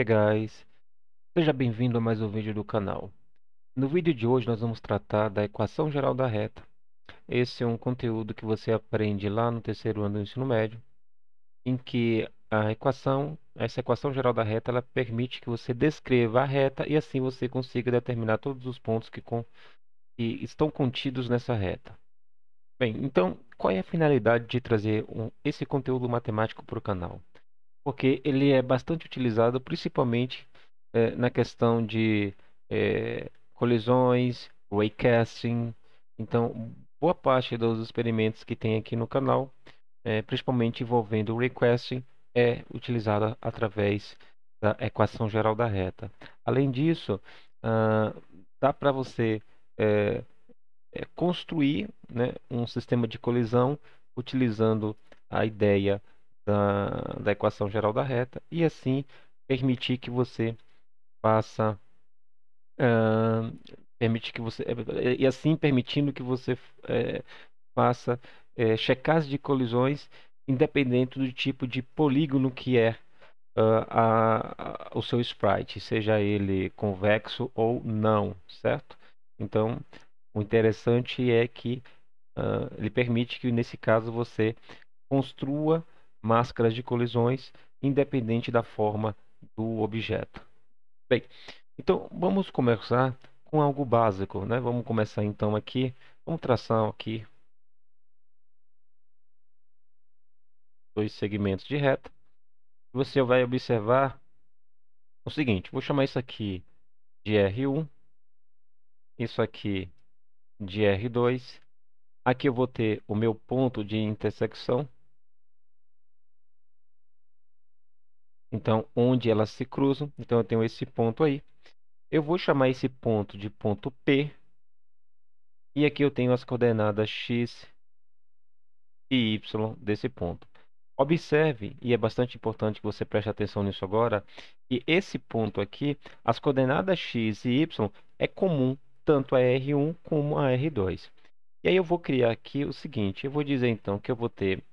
Hey guys, seja bem-vindo a mais um vídeo do canal. No vídeo de hoje nós vamos tratar da equação geral da reta. Esse é um conteúdo que você aprende lá no terceiro ano do ensino médio, em que a equação, essa equação geral da reta, ela permite que você descreva a reta e assim você consiga determinar todos os pontos que, com, que estão contidos nessa reta. Bem, então qual é a finalidade de trazer um, esse conteúdo matemático para o canal? porque ele é bastante utilizado principalmente é, na questão de é, colisões, raycasting. Então, boa parte dos experimentos que tem aqui no canal, é, principalmente envolvendo o raycasting, é utilizada através da equação geral da reta. Além disso, ah, dá para você é, é, construir né, um sistema de colisão utilizando a ideia da, da equação geral da reta e assim permitir que você faça uh, permitir que você e assim permitindo que você é, faça é, checagem de colisões independente do tipo de polígono que é uh, a, a, o seu sprite, seja ele convexo ou não, certo? Então, o interessante é que uh, ele permite que nesse caso você construa máscaras de colisões, independente da forma do objeto. Bem, então vamos começar com algo básico, né? Vamos começar então aqui, vamos traçar aqui dois segmentos de reta. Você vai observar o seguinte, vou chamar isso aqui de R1, isso aqui de R2. Aqui eu vou ter o meu ponto de intersecção, Então, onde elas se cruzam. Então, eu tenho esse ponto aí. Eu vou chamar esse ponto de ponto P. E aqui eu tenho as coordenadas x e y desse ponto. Observe, e é bastante importante que você preste atenção nisso agora, que esse ponto aqui, as coordenadas x e y é comum tanto a R1 como a R2. E aí eu vou criar aqui o seguinte, eu vou dizer então que eu vou ter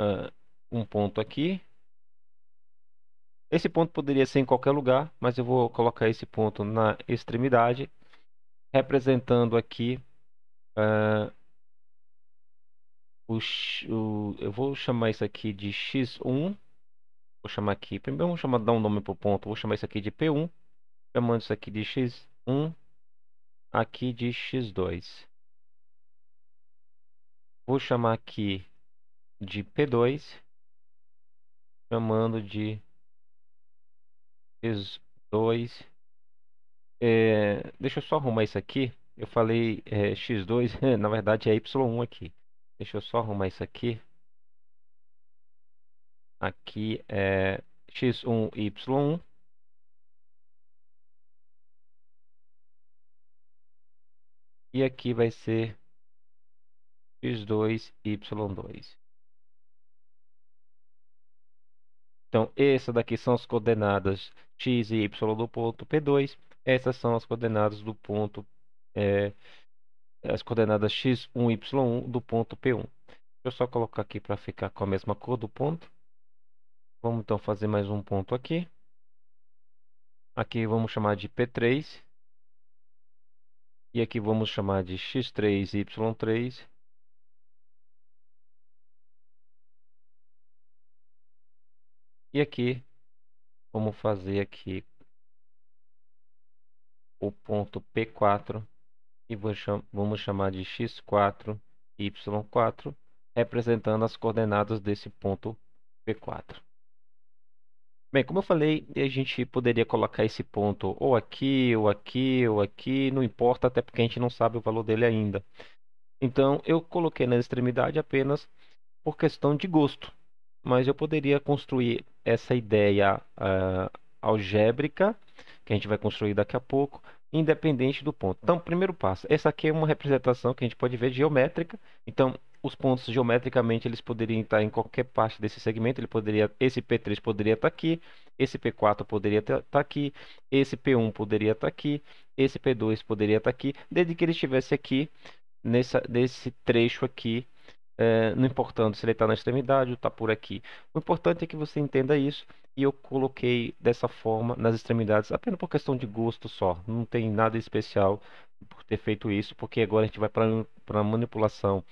uh, um ponto aqui, esse ponto poderia ser em qualquer lugar, mas eu vou colocar esse ponto na extremidade, representando aqui uh, o, o, eu vou chamar isso aqui de x1, vou chamar aqui, primeiro vou chamar, dar um nome para o ponto, vou chamar isso aqui de p1, chamando isso aqui de x1, aqui de x2. Vou chamar aqui de p2, chamando de isso, 2. É, deixa eu só arrumar isso aqui. Eu falei é, x2, na verdade é y1 aqui. Deixa eu só arrumar isso aqui. Aqui é x1, y1. E aqui vai ser x2, y2. Então, essas daqui são as coordenadas x e y do ponto P2. Essas são as coordenadas do ponto é, as coordenadas x1, y1 do ponto P1. Deixa eu só colocar aqui para ficar com a mesma cor do ponto. Vamos então fazer mais um ponto aqui. Aqui vamos chamar de P3. E aqui vamos chamar de x3, y3 E aqui, vamos fazer aqui o ponto P4 e vamos chamar de X4, Y4, representando as coordenadas desse ponto P4. Bem, como eu falei, a gente poderia colocar esse ponto ou aqui, ou aqui, ou aqui, não importa, até porque a gente não sabe o valor dele ainda. Então, eu coloquei na extremidade apenas por questão de gosto mas eu poderia construir essa ideia uh, algébrica, que a gente vai construir daqui a pouco, independente do ponto. Então, primeiro passo, essa aqui é uma representação que a gente pode ver geométrica. Então, os pontos geometricamente eles poderiam estar em qualquer parte desse segmento, ele poderia, esse P3 poderia estar aqui, esse P4 tá poderia estar aqui, esse P1 poderia estar aqui, esse P2 poderia estar aqui, desde que ele estivesse aqui nessa, nesse trecho aqui é, não importando se ele está na extremidade ou está por aqui. O importante é que você entenda isso e eu coloquei dessa forma nas extremidades apenas por questão de gosto só. Não tem nada especial por ter feito isso, porque agora a gente vai para a manipulação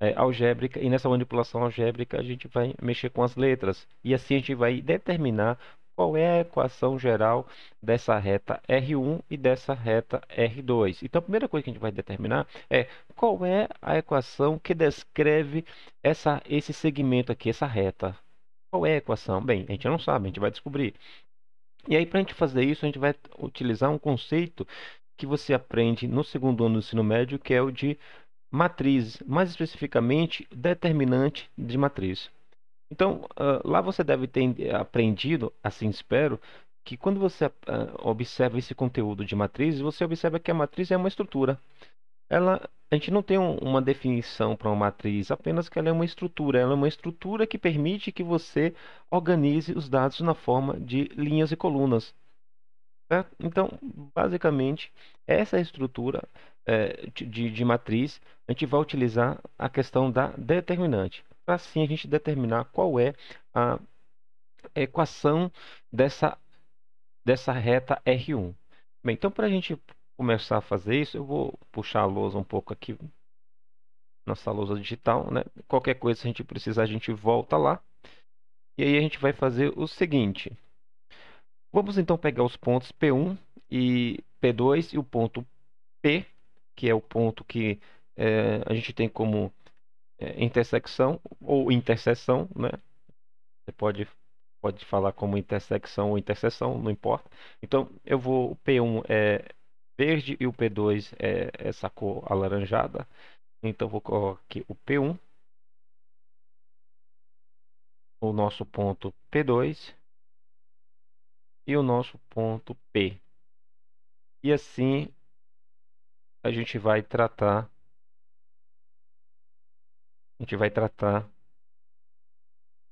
é, algébrica e nessa manipulação algébrica a gente vai mexer com as letras e assim a gente vai determinar qual é a equação geral dessa reta R1 e dessa reta R2. Então, a primeira coisa que a gente vai determinar é qual é a equação que descreve essa, esse segmento aqui, essa reta. Qual é a equação? Bem, a gente não sabe, a gente vai descobrir. E aí, para a gente fazer isso, a gente vai utilizar um conceito que você aprende no segundo ano do ensino médio, que é o de matriz, mais especificamente determinante de matriz. Então, uh, lá você deve ter eh, aprendido, assim espero, que quando você uh, observa esse conteúdo de matrizes, você observa que a matriz é uma estrutura. Ela, a gente não tem um, uma definição para uma matriz, apenas que ela é uma estrutura. Ela é uma estrutura que permite que você organize os dados na forma de linhas e colunas. Certo? Então, basicamente, essa estrutura é, de, de matriz, a gente vai utilizar a questão da determinante para assim a gente determinar qual é a equação dessa, dessa reta R1. Bem, então para a gente começar a fazer isso, eu vou puxar a lousa um pouco aqui, nossa lousa digital, né? Qualquer coisa, se a gente precisar, a gente volta lá. E aí a gente vai fazer o seguinte. Vamos então pegar os pontos P1 e P2 e o ponto P, que é o ponto que é, a gente tem como é, intersecção ou interseção, né? Você pode, pode falar como intersecção ou interseção, não importa. Então, eu vou, o P1 é verde e o P2 é essa cor alaranjada. Então, vou colocar aqui o P1, o nosso ponto P2 e o nosso ponto P. E assim a gente vai tratar a gente vai tratar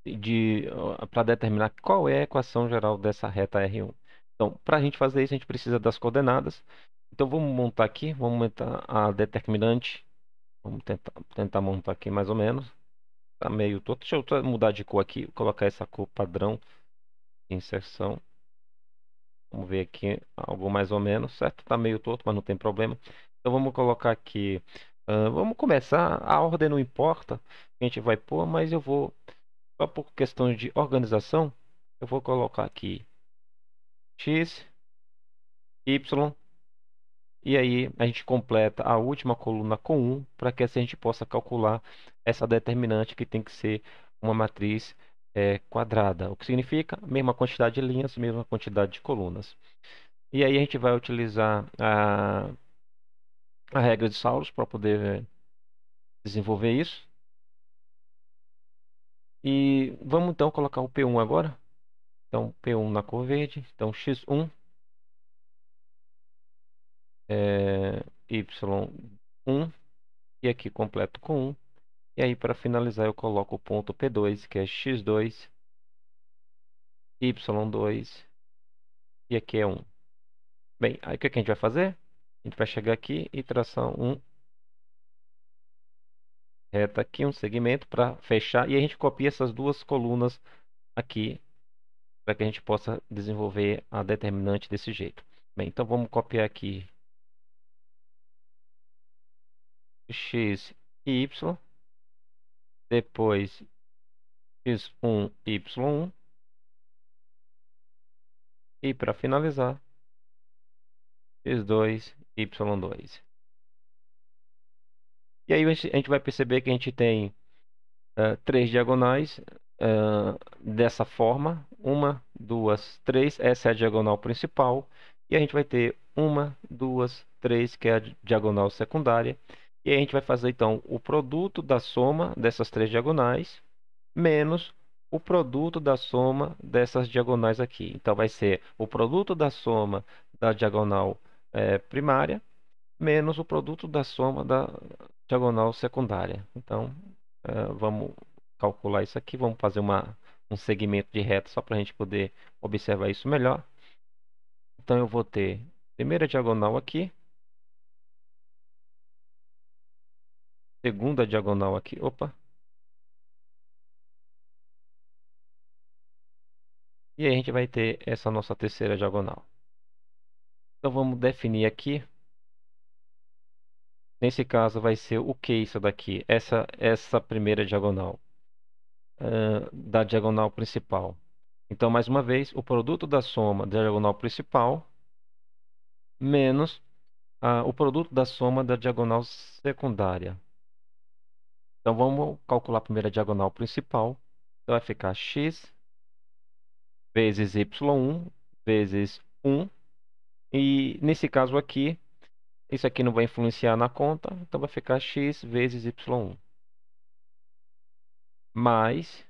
de para determinar qual é a equação geral dessa reta R1. Então, para a gente fazer isso, a gente precisa das coordenadas. Então, vamos montar aqui, vamos montar a determinante. Vamos tentar, tentar montar aqui mais ou menos. Está meio todo. Deixa eu mudar de cor aqui, colocar essa cor padrão inserção. Vamos ver aqui algo mais ou menos, certo? está meio torto, mas não tem problema. Então vamos colocar aqui Uh, vamos começar. A ordem não importa. A gente vai pôr, mas eu vou. Só por questão de organização, eu vou colocar aqui X, Y. E aí a gente completa a última coluna com 1 para que assim a gente possa calcular essa determinante que tem que ser uma matriz é, quadrada. O que significa mesma quantidade de linhas, mesma quantidade de colunas. E aí a gente vai utilizar a a regra de Saulus para poder desenvolver isso. E vamos então colocar o P1 agora. Então P1 na cor verde, então X1 é, Y1 e aqui completo com 1. E aí para finalizar eu coloco o ponto P2 que é X2 Y2 e aqui é 1. Bem, aí o que a gente vai fazer? A gente vai chegar aqui e traçar um reta aqui, um segmento para fechar. E a gente copia essas duas colunas aqui para que a gente possa desenvolver a determinante desse jeito. Bem, então vamos copiar aqui x e y, depois x1, y1, e para finalizar, x2, Y2. E aí a gente vai perceber que a gente tem uh, três diagonais uh, dessa forma. Uma, duas, três. Essa é a diagonal principal. E a gente vai ter uma, duas, três, que é a diagonal secundária. E a gente vai fazer, então, o produto da soma dessas três diagonais menos o produto da soma dessas diagonais aqui. Então, vai ser o produto da soma da diagonal é, primária menos o produto da soma da diagonal secundária. Então, é, vamos calcular isso aqui, vamos fazer uma, um segmento de reta só para a gente poder observar isso melhor. Então, eu vou ter primeira diagonal aqui, segunda diagonal aqui, opa, E aí a gente vai ter essa nossa terceira diagonal. Então vamos definir aqui. Nesse caso vai ser o que isso daqui? Essa, essa primeira diagonal. Uh, da diagonal principal. Então, mais uma vez, o produto da soma da diagonal principal menos o produto da soma da diagonal secundária. Então vamos calcular a primeira diagonal principal. Então vai ficar x vezes y1 vezes 1 e nesse caso aqui, isso aqui não vai influenciar na conta, então vai ficar x vezes y1. Mais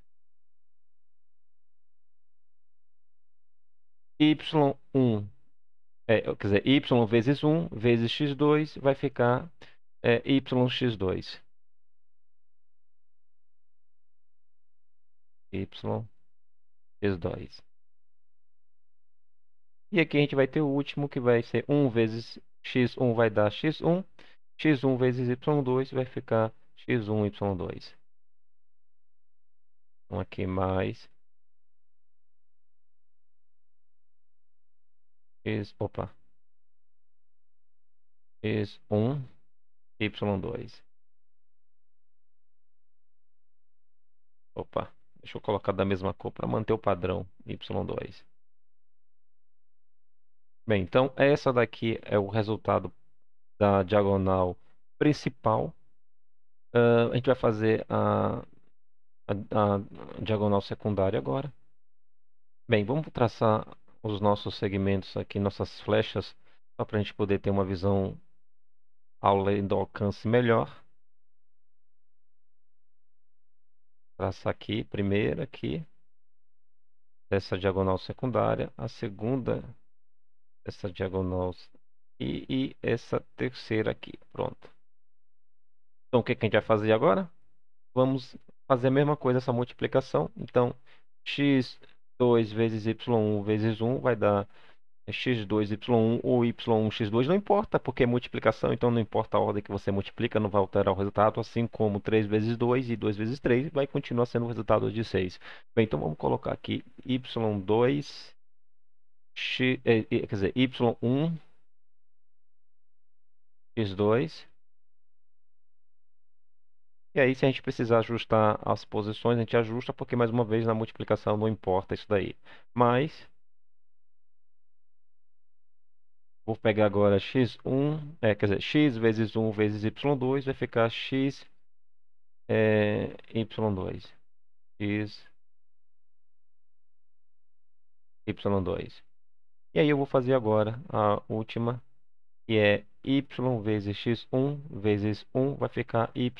y1, é, quer dizer, y vezes 1 vezes x2 vai ficar é, yx2. yx2. E aqui a gente vai ter o último, que vai ser 1 vezes x1 vai dar x1. x1 vezes y2 vai ficar x1, y2. Então, aqui mais... X, opa. X1, Y2. Opa, deixa eu colocar da mesma cor para manter o padrão Y2. Bem, então essa daqui é o resultado da diagonal principal. Uh, a gente vai fazer a, a, a diagonal secundária agora. Bem, vamos traçar os nossos segmentos aqui, nossas flechas, só para a gente poder ter uma visão além do alcance melhor. Traçar aqui, primeira aqui, essa diagonal secundária, a segunda essa diagonal e, e essa terceira aqui. Pronto. Então, o que, que a gente vai fazer agora? Vamos fazer a mesma coisa, essa multiplicação. Então, x2 vezes y1 vezes 1 vai dar x2y1 ou y1x2, não importa, porque é multiplicação, então não importa a ordem que você multiplica, não vai alterar o resultado, assim como 3 vezes 2 e 2 vezes 3 vai continuar sendo o resultado de 6. Bem, então vamos colocar aqui y2 X, é, é, quer dizer, Y1, X2. E aí, se a gente precisar ajustar as posições, a gente ajusta, porque, mais uma vez, na multiplicação não importa isso daí. Mas, vou pegar agora x1, é, quer dizer, x vezes 1 vezes y2, vai ficar x, é, y2. x, y2. E aí eu vou fazer agora a última, que é y vezes x1 vezes 1, vai ficar y.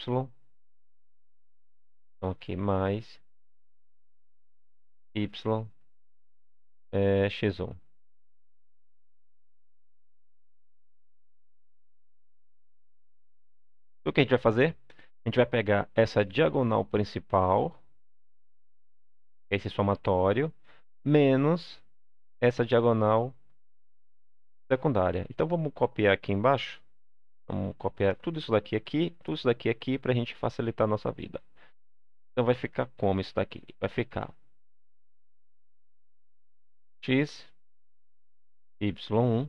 Então aqui mais y é, x1. O que a gente vai fazer? A gente vai pegar essa diagonal principal, esse somatório, menos essa diagonal secundária. Então vamos copiar aqui embaixo. Vamos copiar tudo isso daqui aqui, tudo isso daqui aqui para a gente facilitar a nossa vida. Então vai ficar como isso daqui? Vai ficar x y1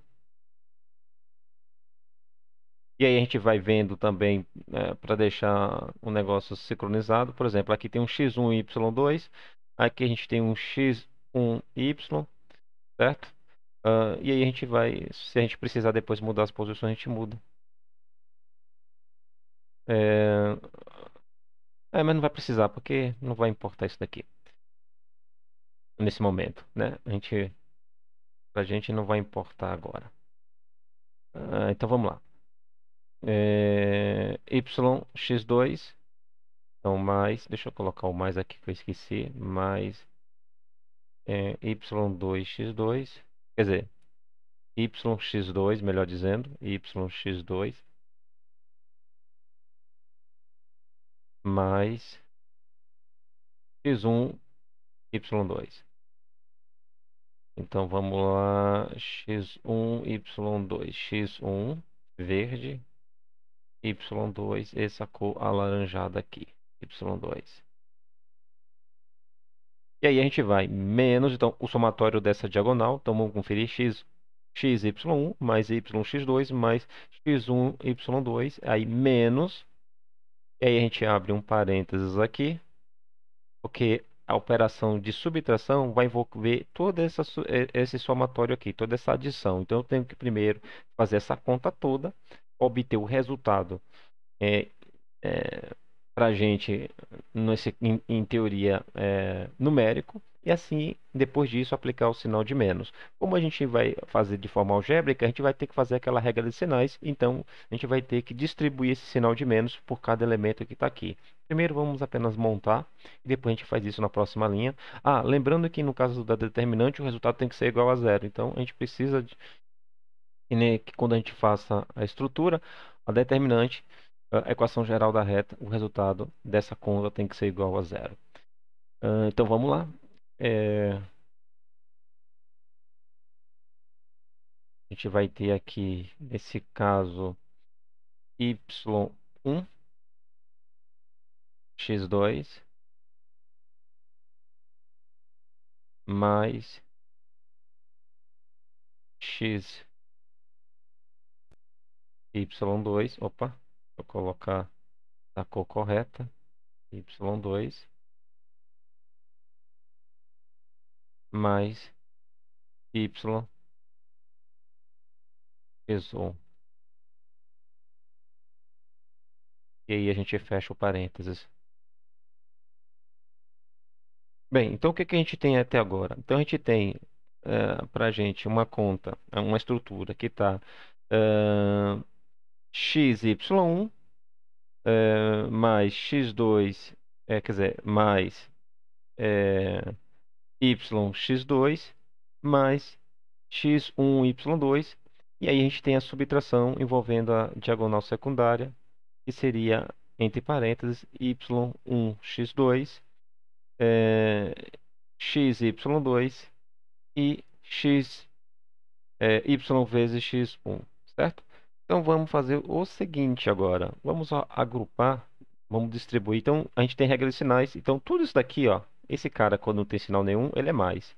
e aí a gente vai vendo também né, para deixar o negócio sincronizado. Por exemplo, aqui tem um x1 e y2, aqui a gente tem um x1 y certo? Uh, e aí a gente vai, se a gente precisar depois mudar as posições, a gente muda. É... é, mas não vai precisar, porque não vai importar isso daqui. Nesse momento, né? A gente... Pra gente não vai importar agora. Uh, então vamos lá. É... yx2 então mais, deixa eu colocar o mais aqui que eu esqueci, mais é, y2x2, quer dizer, yx2, melhor dizendo, yx2 mais x1, y2. Então vamos lá, x1, y2, x1 verde, y2, essa cor alaranjada aqui, y2. E aí a gente vai menos, então, o somatório dessa diagonal. Então, vamos conferir x, xy1 mais yx2 mais x1y2. Aí menos. E aí a gente abre um parênteses aqui. Porque a operação de subtração vai envolver todo essa, é, esse somatório aqui, toda essa adição. Então, eu tenho que primeiro fazer essa conta toda, obter o resultado é, é, para a gente, nesse, em, em teoria, é, numérico, e assim, depois disso, aplicar o sinal de menos. Como a gente vai fazer de forma algébrica, a gente vai ter que fazer aquela regra de sinais, então a gente vai ter que distribuir esse sinal de menos por cada elemento que está aqui. Primeiro vamos apenas montar, e depois a gente faz isso na próxima linha. Ah, lembrando que no caso da determinante, o resultado tem que ser igual a zero, então a gente precisa, de, que quando a gente faça a estrutura, a determinante a equação geral da reta, o resultado dessa conta tem que ser igual a zero. Uh, então vamos lá. É... A gente vai ter aqui, nesse caso, y1, x2, mais x y2, opa, Vou colocar a cor correta, Y2, mais Y, peso 1. E aí a gente fecha o parênteses. Bem, então o que, que a gente tem até agora? Então a gente tem uh, eh, para a gente uma conta, uma estrutura que está uh, eh, xy1 é, eh, mais x2, é, quer dizer, mais é, eh, yx2 mais x1y2. E aí a gente tem a subtração envolvendo a diagonal secundária, que seria, entre parênteses, y1x2, é, xy2 e x, é, y vezes x1, certo? Então vamos fazer o seguinte agora. Vamos agrupar, vamos distribuir. Então a gente tem regra de sinais. Então tudo isso daqui, ó, esse cara quando não tem sinal nenhum, ele é mais.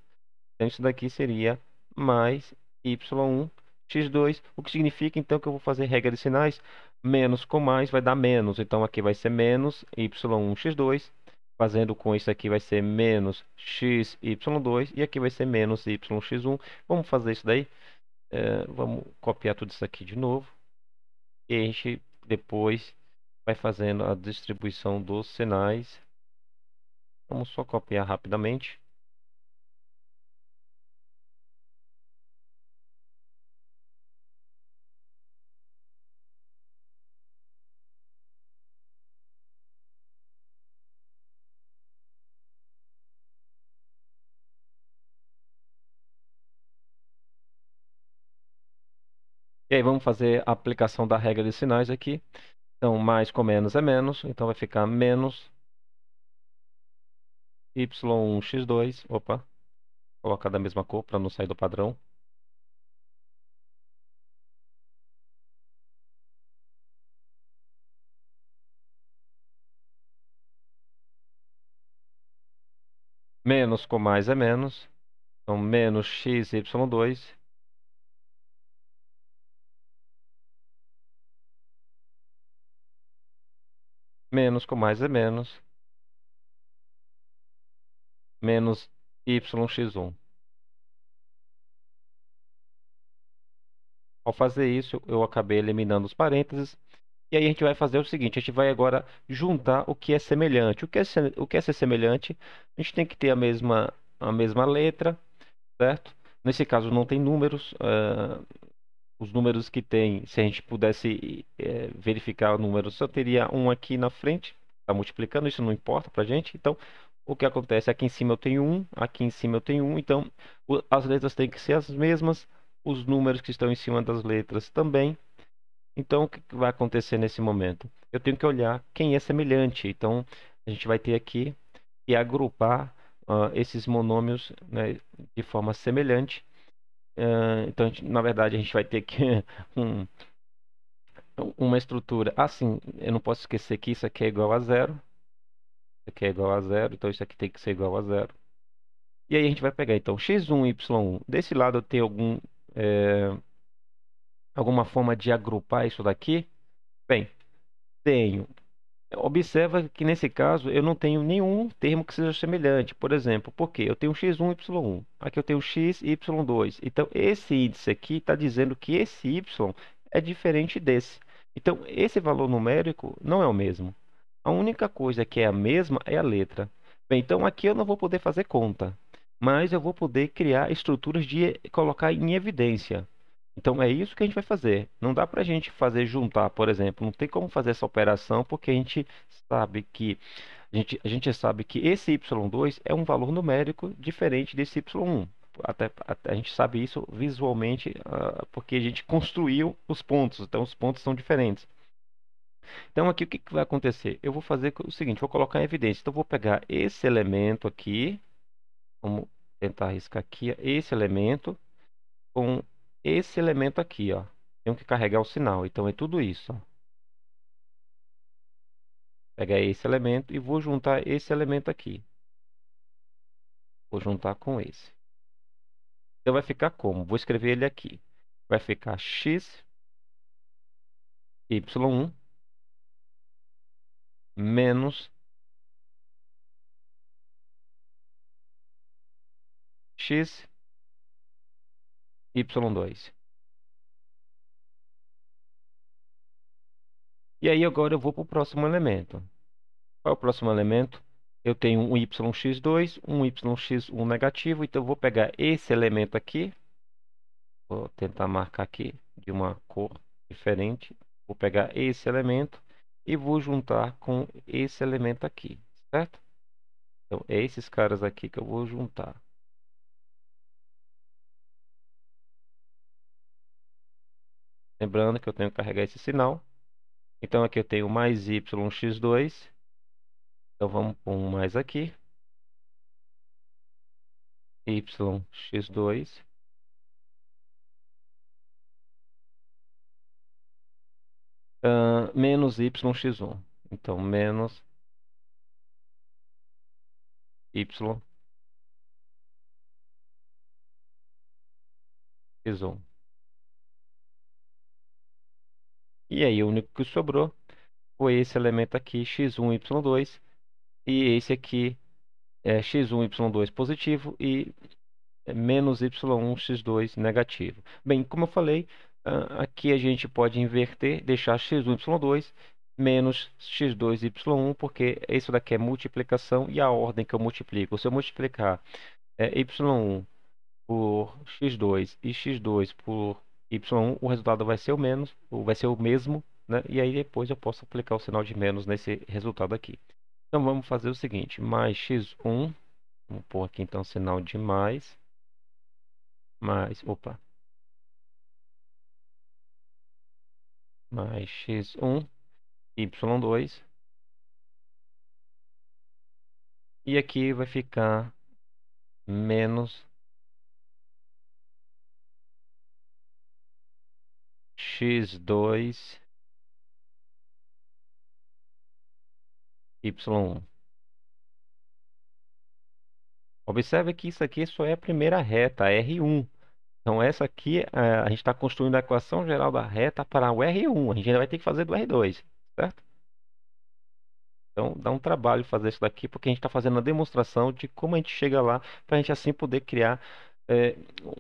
Então isso daqui seria mais y1 x2, o que significa então que eu vou fazer regra de sinais, menos com mais vai dar menos, então aqui vai ser menos y1 x2, fazendo com isso aqui vai ser menos x y2 e aqui vai ser menos y x1. Vamos fazer isso daí? É, vamos copiar tudo isso aqui de novo. E a gente depois vai fazendo a distribuição dos sinais. Vamos só copiar rapidamente. E aí vamos fazer a aplicação da regra de sinais aqui. Então, mais com menos é menos, então vai ficar menos y1x2, opa, colocar da mesma cor para não sair do padrão. Menos com mais é menos, então menos xy2 Menos com mais é menos. Menos yx1. Ao fazer isso, eu acabei eliminando os parênteses. E aí a gente vai fazer o seguinte, a gente vai agora juntar o que é semelhante. O que é, se, o que é ser semelhante? A gente tem que ter a mesma, a mesma letra, certo? Nesse caso não tem números, uh, os números que tem, se a gente pudesse é, verificar o número, só teria um aqui na frente, está multiplicando, isso não importa para a gente. Então, o que acontece? Aqui em cima eu tenho um, aqui em cima eu tenho um, então o, as letras têm que ser as mesmas, os números que estão em cima das letras também. Então, o que vai acontecer nesse momento? Eu tenho que olhar quem é semelhante. Então, a gente vai ter aqui e agrupar uh, esses monômios né, de forma semelhante Uh, então, gente, na verdade, a gente vai ter que um, uma estrutura. Assim, ah, eu não posso esquecer que isso aqui é igual a zero. Isso aqui é igual a zero, então isso aqui tem que ser igual a zero. E aí a gente vai pegar então x1, y1. Desse lado eu tenho algum, é, alguma forma de agrupar isso daqui? Bem, tenho Observa que nesse caso eu não tenho nenhum termo que seja semelhante. Por exemplo, porque eu tenho x1 y1, aqui eu tenho x y2. Então esse índice aqui está dizendo que esse y é diferente desse. Então esse valor numérico não é o mesmo. A única coisa que é a mesma é a letra. Bem, então aqui eu não vou poder fazer conta, mas eu vou poder criar estruturas de colocar em evidência. Então é isso que a gente vai fazer. Não dá para a gente fazer juntar, por exemplo, não tem como fazer essa operação porque a gente sabe que a gente, a gente sabe que esse y2 é um valor numérico diferente desse y1. Até, a gente sabe isso visualmente uh, porque a gente construiu os pontos, então os pontos são diferentes. Então aqui o que, que vai acontecer? Eu vou fazer o seguinte, vou colocar em evidência. Então vou pegar esse elemento aqui, vamos tentar riscar aqui, esse elemento com esse elemento aqui, ó. Tenho que carregar o sinal, então é tudo isso, ó. esse elemento e vou juntar esse elemento aqui. Vou juntar com esse. Então vai ficar como? Vou escrever ele aqui. Vai ficar x, y1, menos x Y2. E aí agora eu vou para o próximo elemento. Qual é o próximo elemento? Eu tenho um yx2, um yx1 negativo, então eu vou pegar esse elemento aqui. Vou tentar marcar aqui de uma cor diferente. Vou pegar esse elemento e vou juntar com esse elemento aqui, certo? Então, é esses caras aqui que eu vou juntar. Lembrando que eu tenho que carregar esse sinal. Então aqui eu tenho mais yx2. Então vamos pôr um mais aqui. yx2. Uh, menos yx1. Então menos y x1. E aí o único que sobrou foi esse elemento aqui, x1, y2, e esse aqui é x1, y2 positivo e menos y1, x2 negativo. Bem, como eu falei, ah, aqui a gente pode inverter, deixar x1, y2 menos x2, y1, porque isso daqui é multiplicação e a ordem que eu multiplico. Se eu multiplicar é y1 por x2 e x2 por y1, o resultado vai ser o menos, ou vai ser o mesmo, né? E aí depois eu posso aplicar o sinal de menos nesse resultado aqui. Então vamos fazer o seguinte, mais x1, vamos pôr aqui então sinal de mais, mais, opa, mais x1, y2, e aqui vai ficar menos x2, y1. Observe que isso aqui só é a primeira reta, a R1. Então, essa aqui, é, a gente está construindo a equação geral da reta para o R1. A gente ainda vai ter que fazer do R2, certo? Então, dá um trabalho fazer isso daqui, porque a gente está fazendo a demonstração de como a gente chega lá, para a gente assim poder criar é,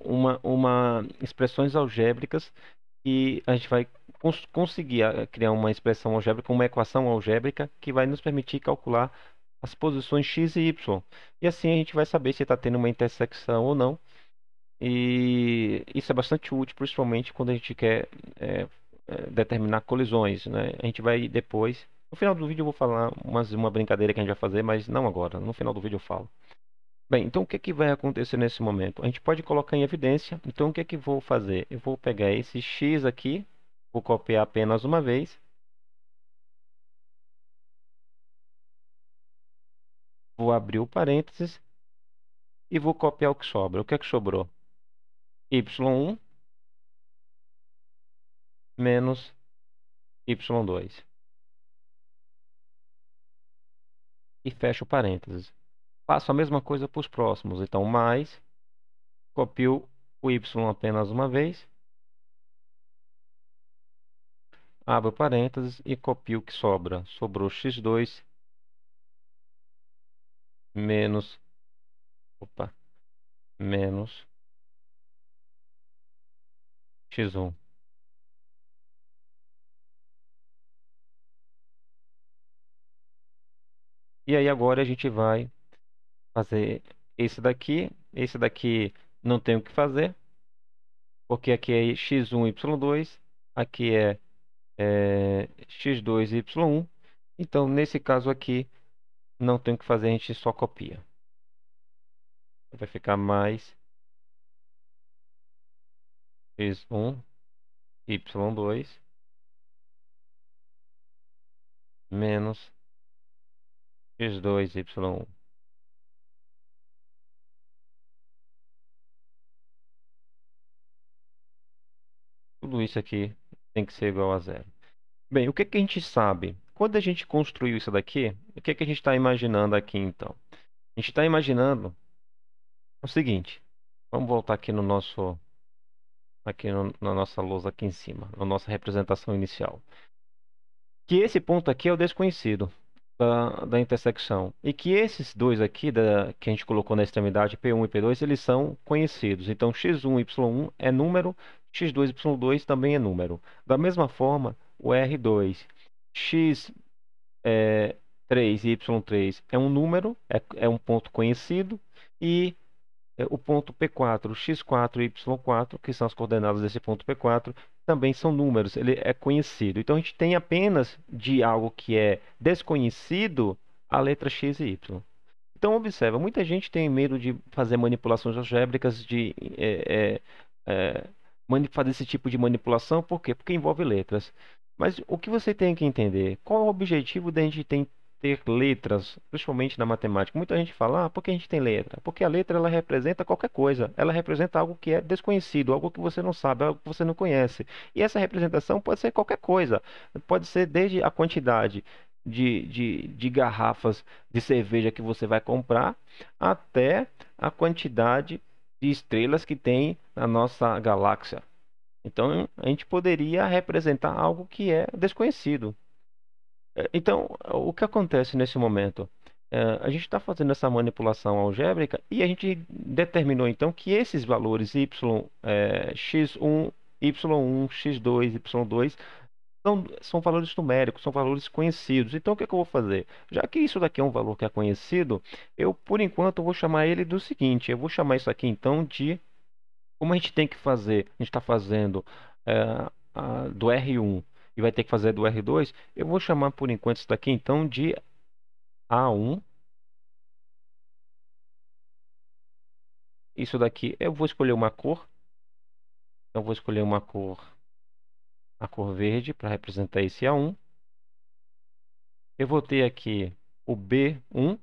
uma, uma expressões algébricas e a gente vai cons conseguir eh, criar uma expressão algébrica, uma equação algébrica que vai nos permitir calcular as posições x e y. E assim a gente vai saber se está tendo uma intersecção ou não. E isso é bastante útil, principalmente quando a gente quer é, determinar colisões. Né? A gente vai depois. No final do vídeo eu vou falar umas, uma brincadeira que a gente vai fazer, mas não agora. No final do vídeo eu falo. Bem, então o que, é que vai acontecer nesse momento? A gente pode colocar em evidência. Então o que é que vou fazer? Eu vou pegar esse x aqui, vou copiar apenas uma vez. Vou abrir o parênteses e vou copiar o que sobra. O que é que sobrou? y1 menos y2. E fecha o parênteses faço a mesma coisa para os próximos. Então, mais, copio o y apenas uma vez, abro parênteses e copio o que sobra. Sobrou x2 menos, opa, menos x1. E aí agora a gente vai fazer esse daqui, esse daqui não tem o que fazer, porque aqui é x1, y2, aqui é, é x2, y1, então nesse caso aqui não tem o que fazer, a gente só copia. Vai ficar mais x1, y2, menos x2, y1. tudo isso aqui tem que ser igual a zero. Bem, o que, que a gente sabe? Quando a gente construiu isso daqui, o que, que a gente está imaginando aqui então? A gente está imaginando o seguinte. Vamos voltar aqui no nosso aqui no, na nossa lousa aqui em cima, na nossa representação inicial. Que esse ponto aqui é o desconhecido da, da intersecção. E que esses dois aqui, da, que a gente colocou na extremidade P1 e P2, eles são conhecidos. Então, x1 e y1 é número x2y2 também é número. Da mesma forma, o R2, x3 é, e y3 é um número, é, é um ponto conhecido, e é, o ponto P4, x4 e y4, que são as coordenadas desse ponto P4, também são números, ele é conhecido. Então, a gente tem apenas de algo que é desconhecido a letra x e y. Então, observa, muita gente tem medo de fazer manipulações algébricas, de é, é, é fazer esse tipo de manipulação, por quê? Porque envolve letras. Mas o que você tem que entender? Qual é o objetivo da gente tem ter letras, principalmente na matemática? Muita gente fala, ah, por que a gente tem letra? Porque a letra ela representa qualquer coisa, ela representa algo que é desconhecido, algo que você não sabe, algo que você não conhece. E essa representação pode ser qualquer coisa, pode ser desde a quantidade de, de, de garrafas de cerveja que você vai comprar até a quantidade de estrelas que tem na nossa galáxia. Então a gente poderia representar algo que é desconhecido. É, então, o que acontece nesse momento? É, a gente está fazendo essa manipulação algébrica e a gente determinou então que esses valores y, é, x1, y1, x2, y2 são, são valores numéricos, são valores conhecidos. Então, o que, é que eu vou fazer? Já que isso daqui é um valor que é conhecido, eu, por enquanto, vou chamar ele do seguinte. Eu vou chamar isso aqui, então, de... Como a gente tem que fazer, a gente está fazendo é, a, do R1 e vai ter que fazer do R2, eu vou chamar, por enquanto, isso daqui, então, de A1 isso daqui. Eu vou escolher uma cor. Então, vou escolher uma cor a cor verde para representar esse A1. Eu vou ter aqui o B1.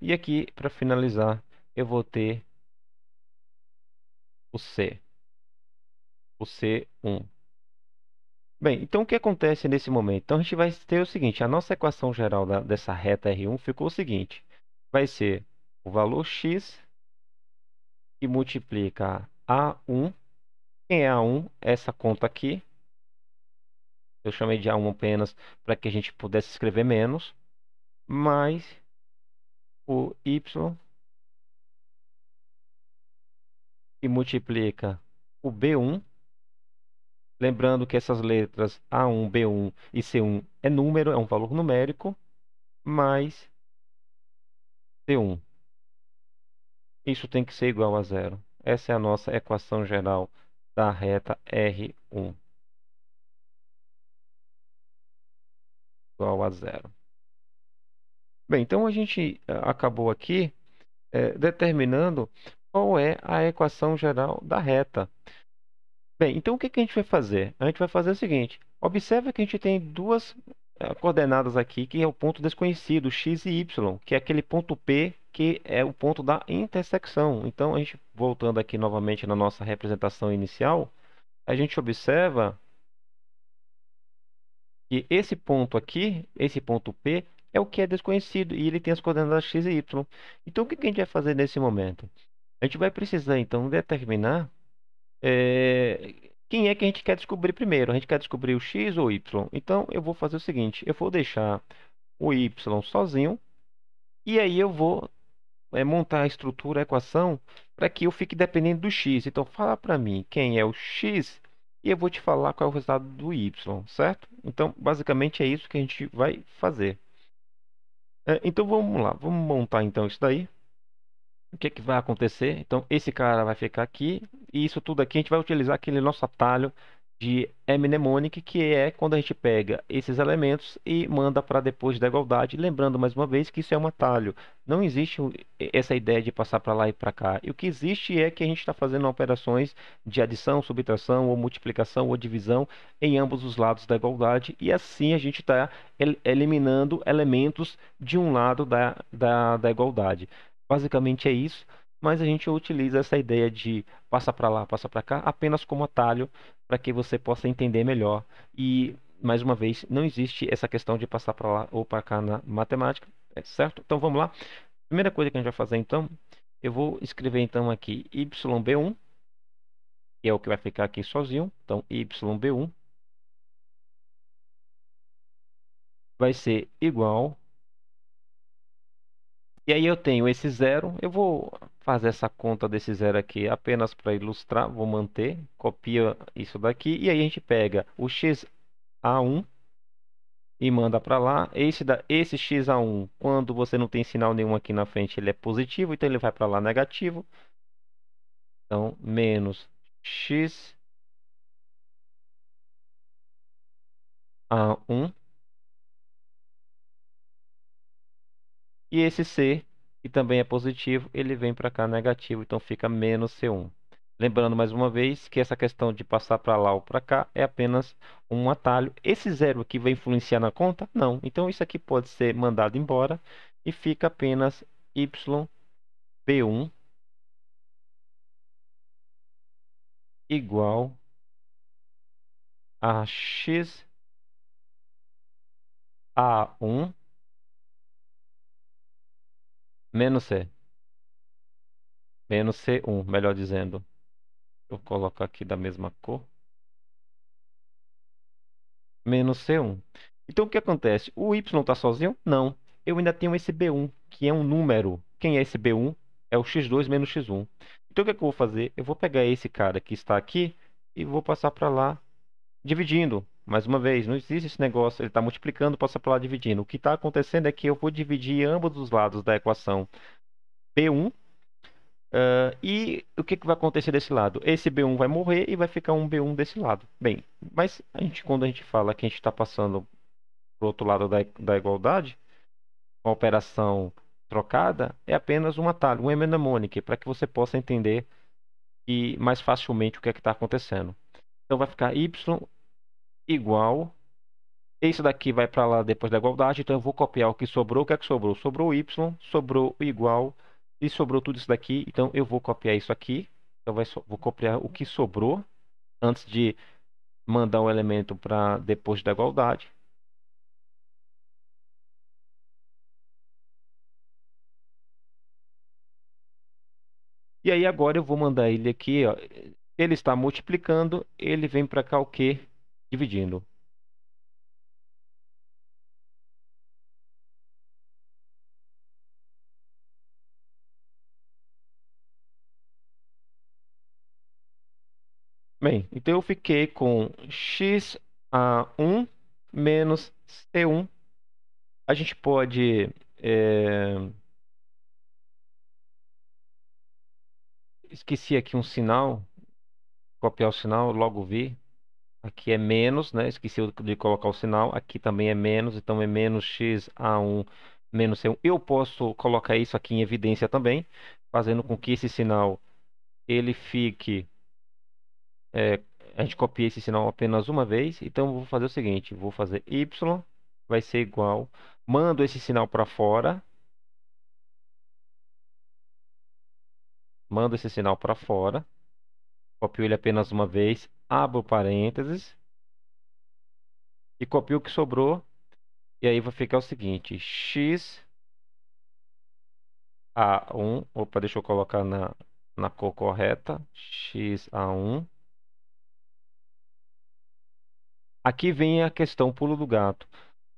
E aqui, para finalizar, eu vou ter o C, o C1. Bem, então o que acontece nesse momento? Então a gente vai ter o seguinte, a nossa equação geral da, dessa reta R1 ficou o seguinte vai ser o valor x que multiplica A1. Quem é A1? Essa conta aqui. Eu chamei de A1 apenas para que a gente pudesse escrever menos. Mais o Y que multiplica o B1. Lembrando que essas letras A1, B1 e C1 é número, é um valor numérico, mais c Isso tem que ser igual a zero. Essa é a nossa equação geral da reta R1. Igual a zero. Bem, então a gente eh, acabou aqui é, determinando qual é a equação geral da reta. Bem, então o que, que a gente vai fazer? A gente vai fazer o seguinte. Observe que a gente tem duas eh, coordenadas aqui que é o ponto desconhecido, x e y, que é aquele ponto P que é o ponto da intersecção. Então, a gente voltando aqui novamente na nossa representação inicial, a gente observa que esse ponto aqui, esse ponto P, é o que é desconhecido e ele tem as coordenadas x e y. Então, o que a gente vai fazer nesse momento? A gente vai precisar, então, determinar é, quem é que a gente quer descobrir primeiro? A gente quer descobrir o x ou o y? Então, eu vou fazer o seguinte, eu vou deixar o y sozinho e aí eu vou é, montar a estrutura, a equação, para que eu fique dependendo do x. Então, fala para mim quem é o x e eu vou te falar qual é o resultado do y, certo? Então, basicamente é isso que a gente vai fazer. É, então, vamos lá, vamos montar então isso daí o que, é que vai acontecer? Então, esse cara vai ficar aqui, e isso tudo aqui a gente vai utilizar aquele nosso atalho de mnemonic, que é quando a gente pega esses elementos e manda para depois da igualdade, lembrando mais uma vez que isso é um atalho. Não existe essa ideia de passar para lá e para cá. E o que existe é que a gente está fazendo operações de adição, subtração, ou multiplicação, ou divisão em ambos os lados da igualdade, e assim a gente está eliminando elementos de um lado da, da, da igualdade. Basicamente é isso, mas a gente utiliza essa ideia de passa para lá, passa para cá, apenas como atalho para que você possa entender melhor. E, mais uma vez, não existe essa questão de passar para lá ou para cá na matemática, é certo? Então vamos lá. Primeira coisa que a gente vai fazer então, eu vou escrever então aqui YB1, que é o que vai ficar aqui sozinho. Então YB1 vai ser igual e aí eu tenho esse zero, eu vou fazer essa conta desse zero aqui apenas para ilustrar, vou manter, copia isso daqui e aí a gente pega o xa1 e manda para lá. Esse, da, esse xa1, quando você não tem sinal nenhum aqui na frente, ele é positivo, então ele vai para lá negativo. Então, menos x a1 E esse C, que também é positivo, ele vem para cá negativo, então fica menos C1. Lembrando mais uma vez que essa questão de passar para lá ou para cá é apenas um atalho. Esse zero aqui vai influenciar na conta? Não. Então isso aqui pode ser mandado embora e fica apenas yb 1 igual a X A1 menos C. Menos C1, melhor dizendo. Vou colocar aqui da mesma cor. Menos C1. Então o que acontece? O Y está sozinho? Não. Eu ainda tenho esse B1, que é um número. Quem é esse B1? É o X2 menos X1. Então o que, é que eu vou fazer? Eu vou pegar esse cara que está aqui e vou passar para lá dividindo. Mais uma vez, não existe esse negócio, ele está multiplicando, passa para lá dividindo. O que está acontecendo é que eu vou dividir ambos os lados da equação B1. Uh, e o que, que vai acontecer desse lado? Esse B1 vai morrer e vai ficar um B1 desse lado. Bem, mas a gente, quando a gente fala que a gente está passando para o outro lado da, da igualdade, uma operação trocada, é apenas um atalho, um mnemonic, para que você possa entender e mais facilmente o que é está acontecendo. Então vai ficar y igual. Isso daqui vai para lá depois da igualdade, então eu vou copiar o que sobrou. O que é que sobrou? Sobrou y, sobrou igual e sobrou tudo isso daqui. Então eu vou copiar isso aqui. Então vou copiar o que sobrou antes de mandar o elemento para depois da igualdade. E aí agora eu vou mandar ele aqui, ó. Ele está multiplicando, ele vem para cá o quê? dividindo Bem, então eu fiquei com xa1 menos c1. A gente pode é... esqueci aqui um sinal, copiar o sinal, logo vi. Aqui é menos, né? Esqueci de colocar o sinal. Aqui também é menos, então é menos x a 1 menos C1. Eu posso colocar isso aqui em evidência também, fazendo com que esse sinal ele fique... É, a gente copia esse sinal apenas uma vez, então vou fazer o seguinte, vou fazer y vai ser igual, mando esse sinal para fora, mando esse sinal para fora, copio ele apenas uma vez, abro parênteses e copio o que sobrou. E aí vai ficar o seguinte, x a1, opa, deixa eu colocar na, na cor correta, x a1. Aqui vem a questão pulo do gato.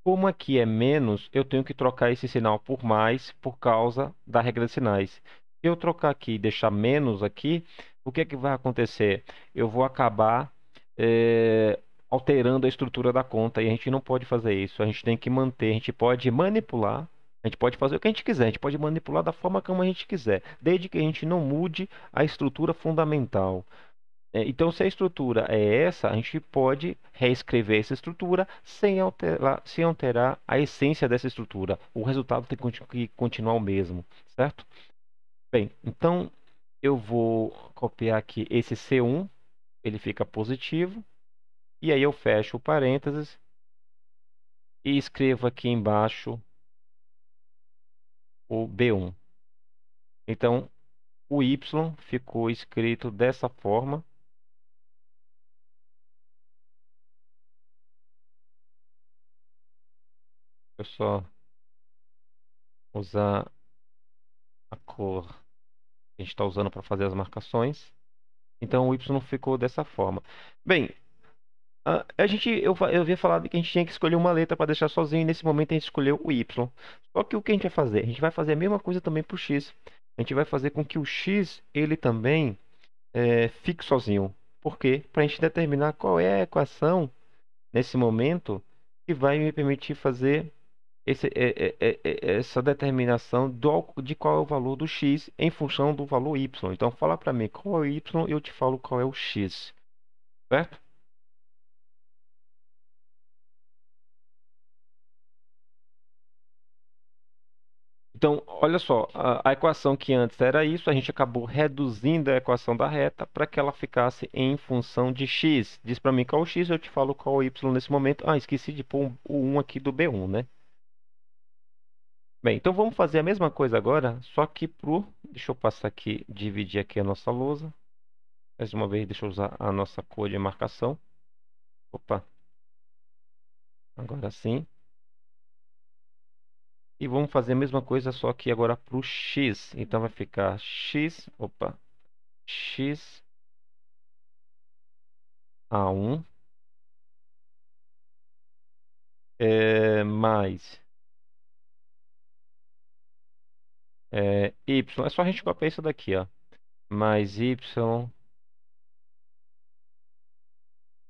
Como aqui é menos, eu tenho que trocar esse sinal por mais por causa da regra de sinais. Se eu trocar aqui e deixar menos aqui, o que é que vai acontecer? Eu vou acabar é, alterando a estrutura da conta e a gente não pode fazer isso. A gente tem que manter, a gente pode manipular, a gente pode fazer o que a gente quiser, a gente pode manipular da forma como a gente quiser, desde que a gente não mude a estrutura fundamental. É, então, se a estrutura é essa, a gente pode reescrever essa estrutura sem alterar, sem alterar a essência dessa estrutura. O resultado tem que continuar o mesmo, certo? Bem, então eu vou copiar aqui esse C1, ele fica positivo, e aí eu fecho o parênteses e escrevo aqui embaixo o B1. Então, o Y ficou escrito dessa forma. Eu só usar a cor a gente está usando para fazer as marcações. Então o Y ficou dessa forma. Bem, a gente, eu, eu havia falado que a gente tinha que escolher uma letra para deixar sozinho e nesse momento a gente escolheu o Y. Só que o que a gente vai fazer? A gente vai fazer a mesma coisa também para o X. A gente vai fazer com que o X ele também é, fique sozinho. Por quê? Para a gente determinar qual é a equação nesse momento que vai me permitir fazer esse, é é, é, é, é, essa determinação do, de qual é o valor do x em função do valor y. Então, fala para mim qual é o y e eu te falo qual é o x. Certo? Então, olha só, a, a equação que antes era isso, a gente acabou reduzindo a equação da reta para que ela ficasse em função de x. Diz para mim qual é o x, eu te falo qual é o y nesse momento. Ah, esqueci de pôr o 1 aqui do B1, né? Bem, então vamos fazer a mesma coisa agora, só que pro... Deixa eu passar aqui, dividir aqui a nossa lousa. Mais uma vez, deixa eu usar a nossa cor de marcação. Opa. Agora sim. E vamos fazer a mesma coisa, só que agora pro X. Então vai ficar X, opa, X A1 é, mais é, y. É só a gente copiar isso daqui, ó. Mais y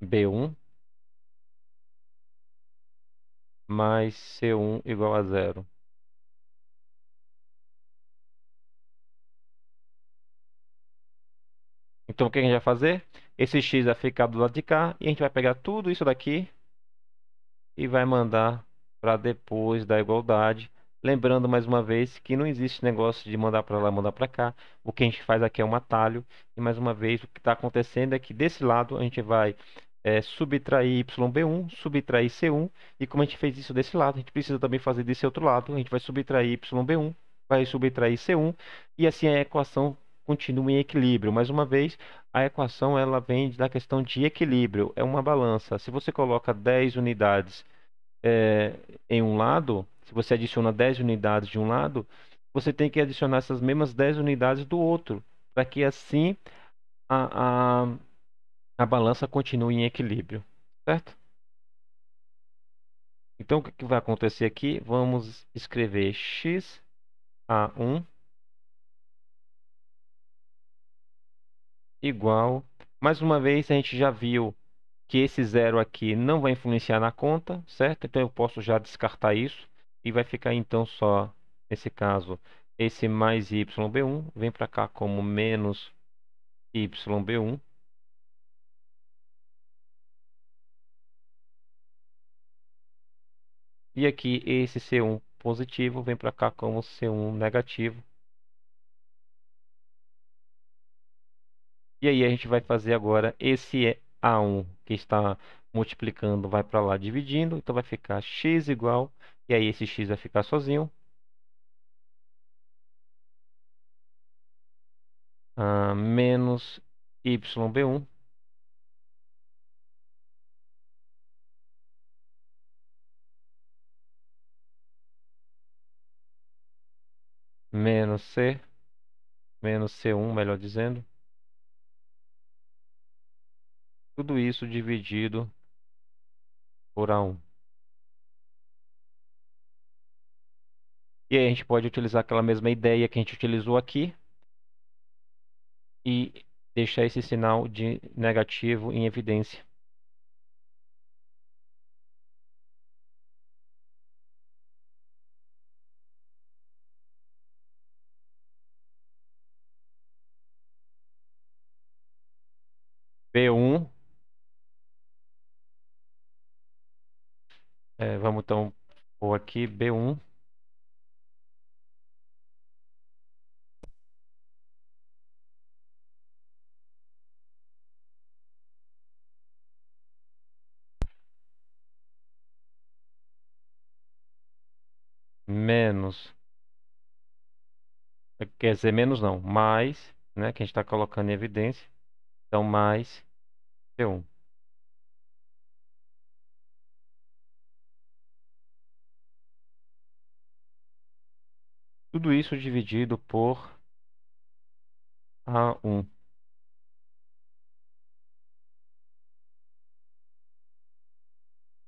b1 mais c1 igual a zero. Então o que a gente vai fazer? Esse x vai ficar do lado de cá e a gente vai pegar tudo isso daqui e vai mandar para depois da igualdade Lembrando mais uma vez que não existe negócio de mandar para lá, mandar para cá. O que a gente faz aqui é um atalho. E mais uma vez, o que está acontecendo é que desse lado a gente vai é, subtrair YB1, subtrair C1. E como a gente fez isso desse lado, a gente precisa também fazer desse outro lado. A gente vai subtrair YB1, vai subtrair C1. E assim a equação continua em equilíbrio. Mais uma vez, a equação ela vem da questão de equilíbrio. É uma balança. Se você coloca 10 unidades é, em um lado se você adiciona 10 unidades de um lado, você tem que adicionar essas mesmas 10 unidades do outro, para que assim a, a, a balança continue em equilíbrio, certo? Então, o que vai acontecer aqui? Vamos escrever x a1 igual... Mais uma vez, a gente já viu que esse zero aqui não vai influenciar na conta, certo? Então, eu posso já descartar isso. E vai ficar então só, nesse caso, esse mais YB1 vem para cá como menos YB1. E aqui esse C1 positivo vem para cá como C1 negativo. E aí a gente vai fazer agora esse A1 que está multiplicando vai para lá dividindo. Então vai ficar x igual e aí esse x vai ficar sozinho. Uh, menos yb1 menos c menos c1, melhor dizendo. Tudo isso dividido por A1. E aí a gente pode utilizar aquela mesma ideia que a gente utilizou aqui e deixar esse sinal de negativo em evidência. B1. É, vamos então pôr aqui, B1. menos. Eh, quer dizer, menos não, mais, né? Que a gente está colocando em evidência. Então, mais P1. Tudo isso dividido por A1.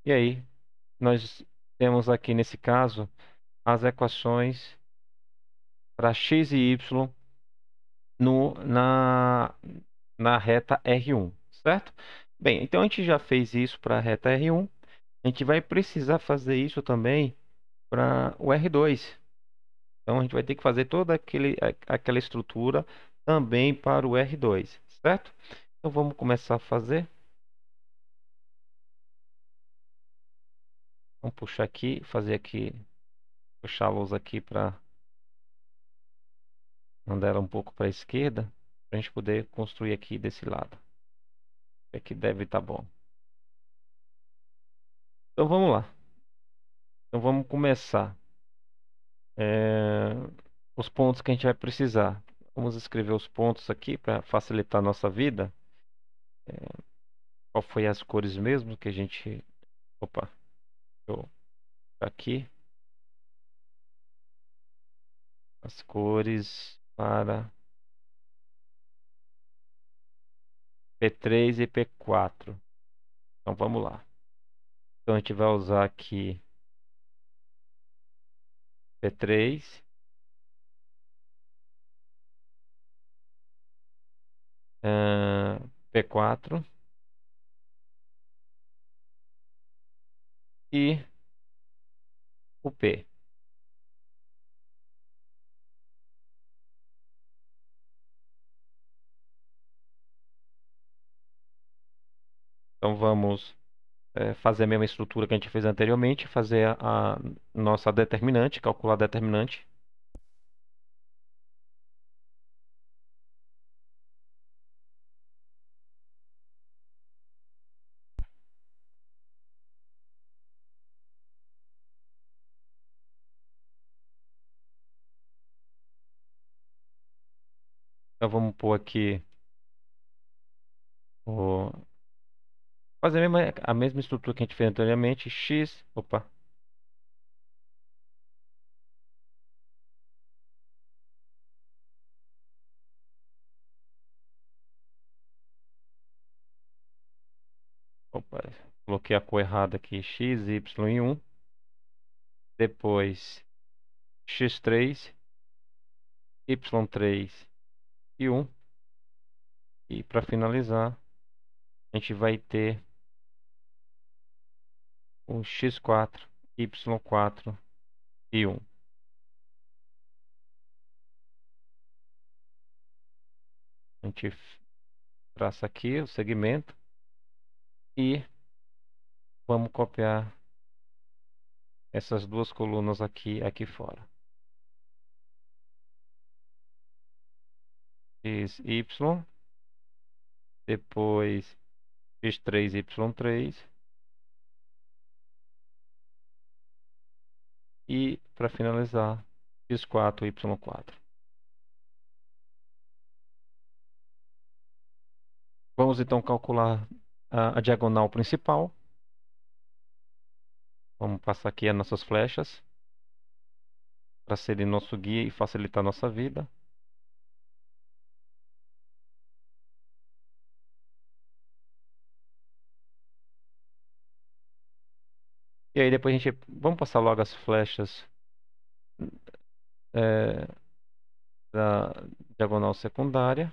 E aí, nós temos aqui nesse caso as equações para x e y no, na, na reta R1, certo? Bem, então a gente já fez isso para a reta R1. A gente vai precisar fazer isso também para o R2. Então a gente vai ter que fazer toda aquele, aquela estrutura também para o R2, certo? Então vamos começar a fazer. Vamos puxar aqui, fazer aqui puxar a luz aqui para mandar ela um pouco para a esquerda, para a gente poder construir aqui desse lado. Aqui é deve estar tá bom. Então vamos lá. Então vamos começar. É... Os pontos que a gente vai precisar. Vamos escrever os pontos aqui para facilitar a nossa vida. É... Qual foi as cores mesmo que a gente... Opa. Eu... Aqui as cores para P3 e P4. Então vamos lá. Então a gente vai usar aqui P3 uh, P4 e o P. Então vamos é, fazer a mesma estrutura que a gente fez anteriormente, fazer a, a nossa determinante, calcular a determinante. Então vamos pôr aqui o fazer a mesma, a mesma estrutura que a gente fez anteriormente. X, opa. Opa, coloquei a cor errada aqui. X, Y e 1. Depois, X3, Y3 e 1. E para finalizar, a gente vai ter o x4, y4 e 1. A gente traça aqui o segmento e vamos copiar essas duas colunas aqui aqui fora. X, Y, depois X3, Y3 e para finalizar x4 y4. Vamos então calcular a, a diagonal principal. Vamos passar aqui as nossas flechas para serem nosso guia e facilitar nossa vida. E aí depois a gente. Vamos passar logo as flechas é, da diagonal secundária.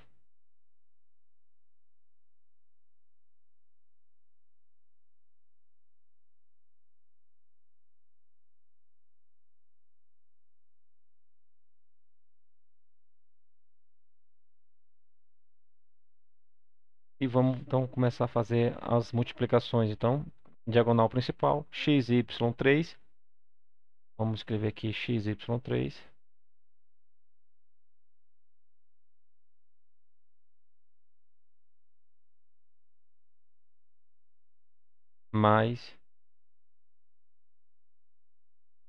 E vamos então começar a fazer as multiplicações. Então, diagonal principal, xy3. Vamos escrever aqui xy3. mais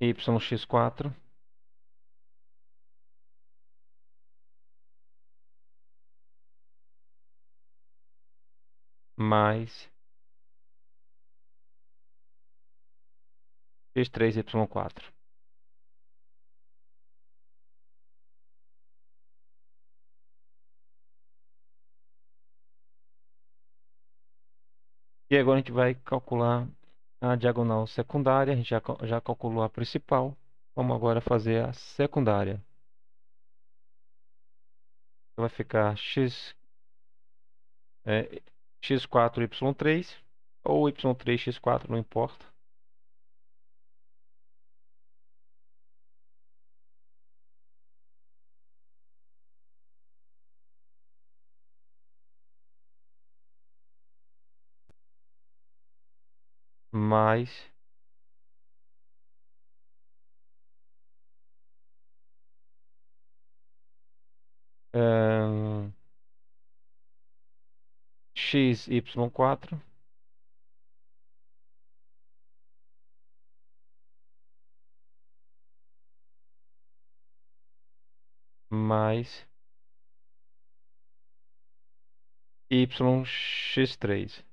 yx4 mais X3Y4. E agora a gente vai calcular a diagonal secundária, a gente já, já calculou a principal, vamos agora fazer a secundária. Então vai ficar x, é, x4, y3 ou y3, x4, não importa. mais x y quatro mais y x três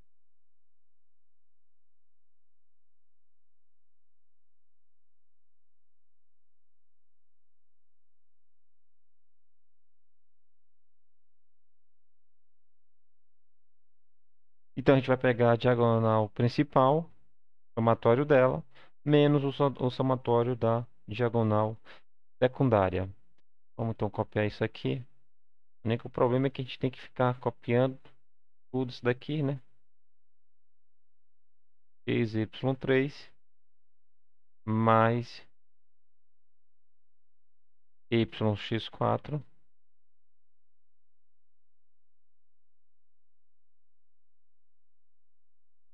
Então a gente vai pegar a diagonal principal, somatório dela, menos o somatório da diagonal secundária. Vamos então copiar isso aqui. O problema é que a gente tem que ficar copiando tudo isso daqui, né? XY3 mais YX4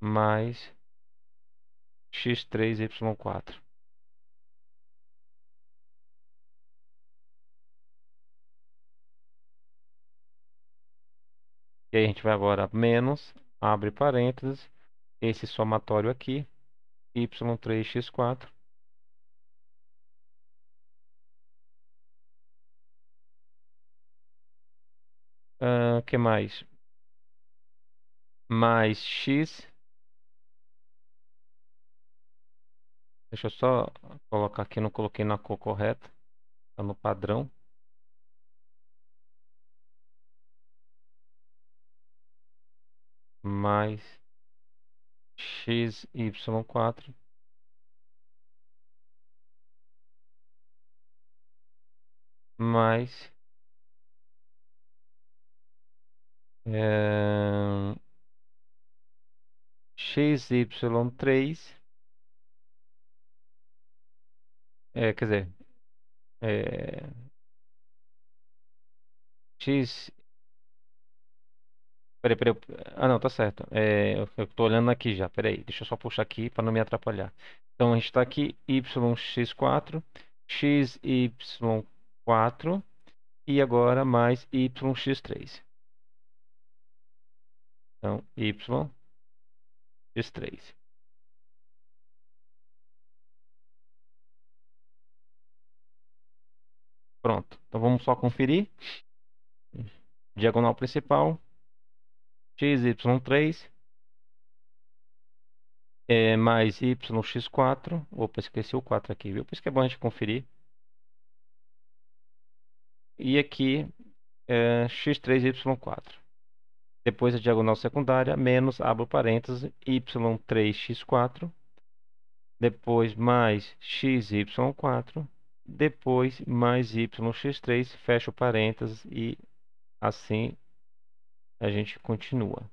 mais x3y4. E aí a gente vai agora menos, abre parênteses, esse somatório aqui, y3x4. O uh, que mais? Mais x Deixa eu só colocar aqui, não coloquei na cor correta. Tá no padrão. Mais XY4. Mais é, eh, XY3 É, quer dizer, é, X. Peraí, peraí. eu- Ah, não, tá certo. É, eu, eu tô olhando aqui já. Peraí, deixa eu só puxar aqui para não me atrapalhar. Então a gente tá aqui yx4, xy4 e agora mais yx3. Então, yx3. Pronto. Então vamos só conferir. Diagonal principal. XY3. É, mais YX4. Opa, esqueci o 4 aqui, viu? Por isso que é bom a gente conferir. E aqui é, X3Y4. Depois a diagonal secundária, menos, abro parênteses, Y3X4. Depois mais XY4 depois mais yx3, fecha o parênteses e assim a gente continua.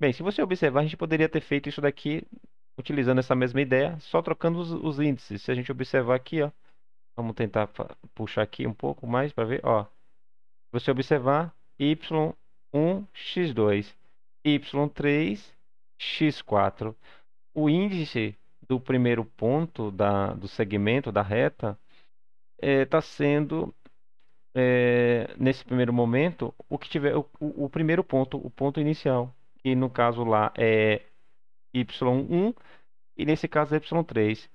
Bem, se você observar, a gente poderia ter feito isso daqui utilizando essa mesma ideia, só trocando os, os índices. Se a gente observar aqui, ó, vamos tentar puxar aqui um pouco mais para ver, ó. Se você observar, y1, x2, y3, x4. O índice do primeiro ponto da, do segmento da reta está é, tá sendo é, nesse primeiro momento o que tiver o, o, primeiro ponto, o ponto inicial, que no caso lá é y1 e nesse caso é y3.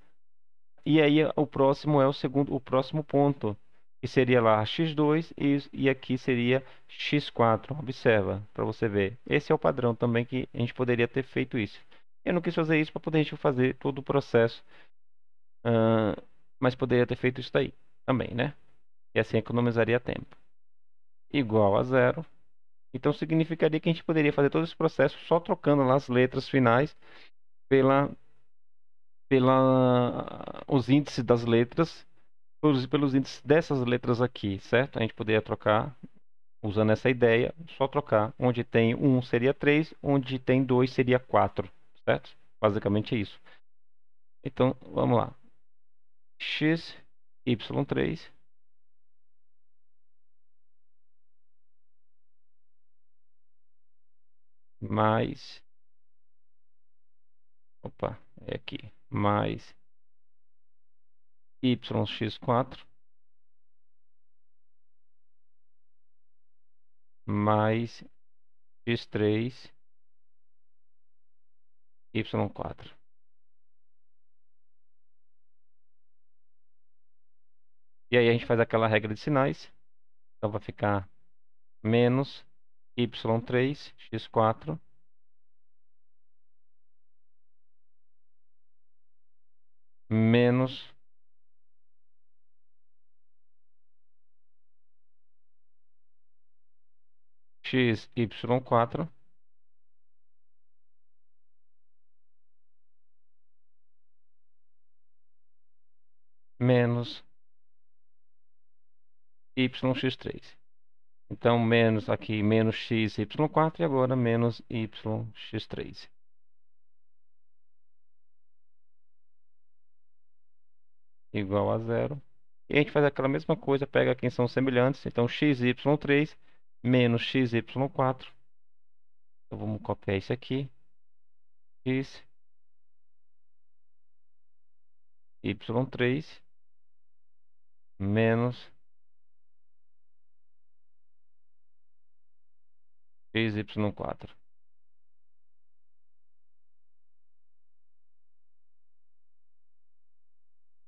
E aí o próximo é o segundo, o próximo ponto, que seria lá x2 e, e aqui seria x4. Observa para você ver. Esse é o padrão também que a gente poderia ter feito isso. Eu não quis fazer isso para poder tipo, fazer todo o processo. Uh, mas poderia ter feito isso daí também, né? E assim economizaria tempo. Igual a zero. Então significaria que a gente poderia fazer todo esse processo só trocando lá as letras finais pela, pela os índices das letras pelos, pelos índices dessas letras aqui, certo? A gente poderia trocar usando essa ideia, só trocar onde tem 1 um seria 3, onde tem 2 seria 4 certo? Basicamente é isso. Então, vamos lá. X, Y3. Mais. Opa, é aqui. Mais. YX4. Mais X3 y4. E aí a gente faz aquela regra de sinais. Então vai ficar menos y3, x4. Menos x, y4. menos yx3. Então, menos aqui, menos xy 4 e agora menos yx 3 Igual a zero. E a gente faz aquela mesma coisa, pega quem são semelhantes. Então, xy 3 menos xy 4 Então, vamos copiar isso aqui. x, y3 menos XY4.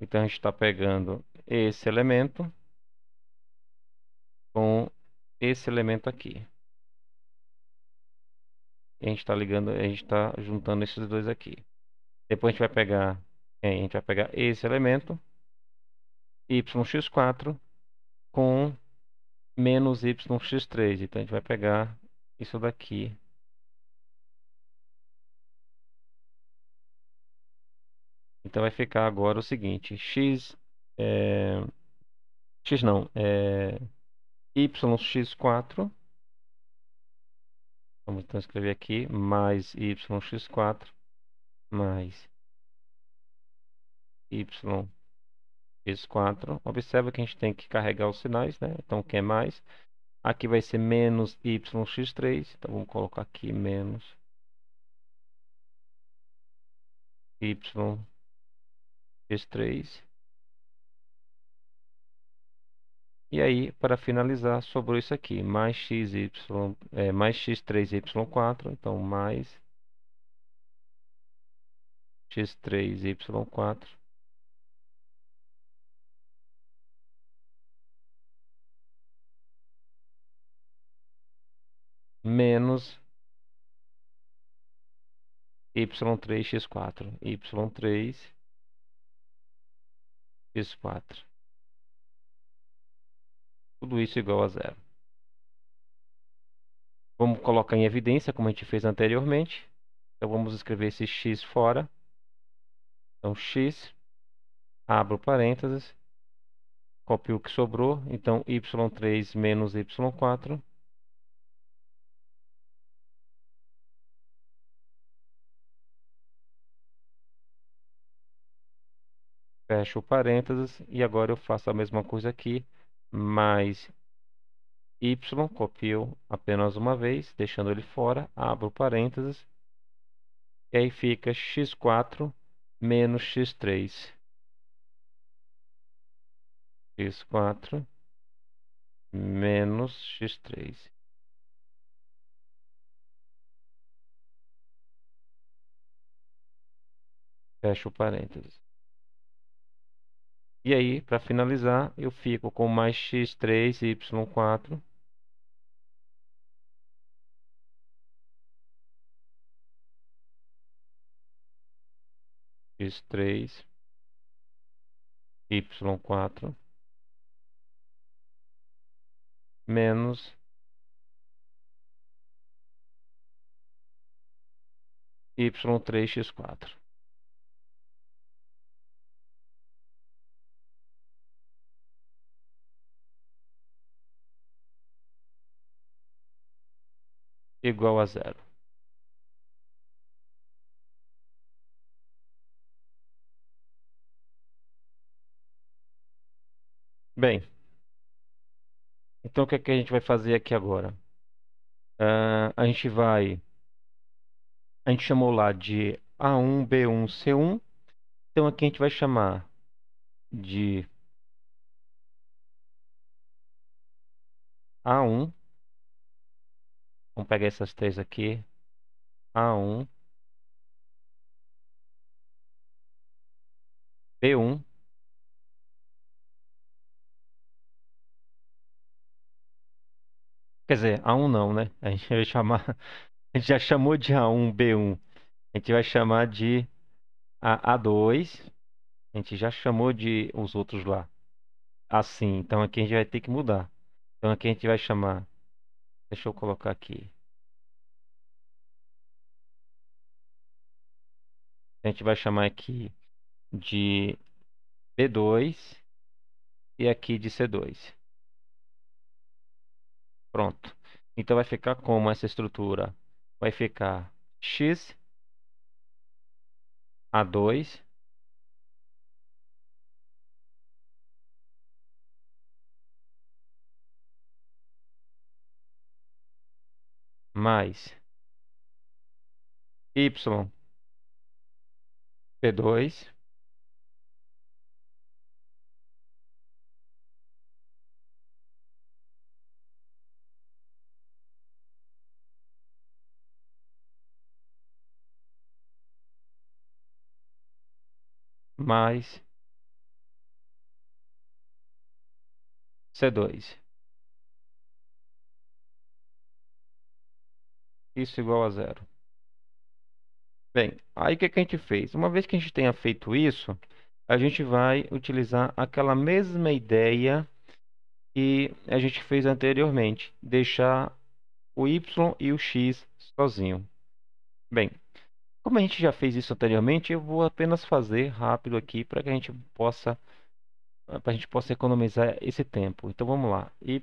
Então, a gente está pegando esse elemento com esse elemento aqui. E a gente está ligando, a gente está juntando esses dois aqui. Depois a gente vai pegar, é, a gente vai pegar esse elemento yx4 com menos yx3. Então, a gente vai pegar isso daqui. Então, vai ficar agora o seguinte, x... É, x não, é yx4 Vamos então escrever aqui mais yx4 mais y vezes 4. Observa que a gente tem que carregar os sinais, né? Então, o que é mais? Aqui vai ser menos yx3. Então, vamos colocar aqui menos yx3. E aí, para finalizar, sobrou isso aqui, mais xy, é, mais x3y4, então mais x3y4 menos y3x4, y3x4. Tudo isso igual a zero. Vamos colocar em evidência, como a gente fez anteriormente. Então, vamos escrever esse x fora. Então, x, abro parênteses, copio o que sobrou. Então, y3 menos y4 fecho parênteses e agora eu faço a mesma coisa aqui, mais y, copio apenas uma vez, deixando ele fora, abro parênteses, e aí fica x4 menos x3. x4 menos x3. Fecho parênteses. E aí, para finalizar, eu fico com mais x3, y4. x3, y4, menos y3, x4. igual a zero. Bem, então o que, é que a gente vai fazer aqui agora? Uh, a gente vai, a gente chamou lá de A1, B1, C1, então aqui a gente vai chamar de A1 Vamos pegar essas três aqui. A1. B1. Quer dizer, A1 não, né? A gente vai chamar. A gente já chamou de A1, B1. A gente vai chamar de A, dois. 2 A gente já chamou de os outros lá. Assim. Então aqui a gente vai ter que mudar. Então aqui a gente vai chamar Deixa eu colocar aqui. A gente vai chamar aqui de B2 e aqui de C2. Pronto. Então vai ficar como essa estrutura? Vai ficar X A2 mais y p2 mais C2. isso igual a zero. Bem, aí o que, que a gente fez? Uma vez que a gente tenha feito isso, a gente vai utilizar aquela mesma ideia que a gente fez anteriormente, deixar o y e o x sozinho. Bem, como a gente já fez isso anteriormente, eu vou apenas fazer rápido aqui para que a gente possa para a gente possa economizar esse tempo. Então vamos lá, y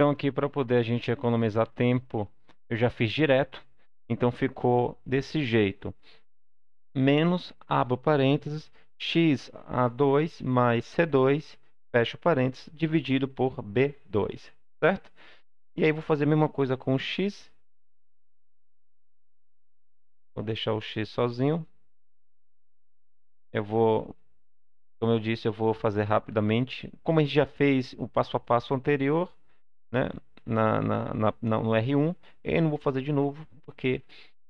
Então aqui para poder a gente economizar tempo, eu já fiz direto. Então ficou desse jeito. Menos, abro parênteses, x a2 mais c2, fecho parênteses, dividido por b2, certo? E aí vou fazer a mesma coisa com o x. Vou deixar o x sozinho. Eu vou, como eu disse, eu vou fazer rapidamente. Como a gente já fez o passo a passo anterior, né? Na, na, na, no R1 e não vou fazer de novo porque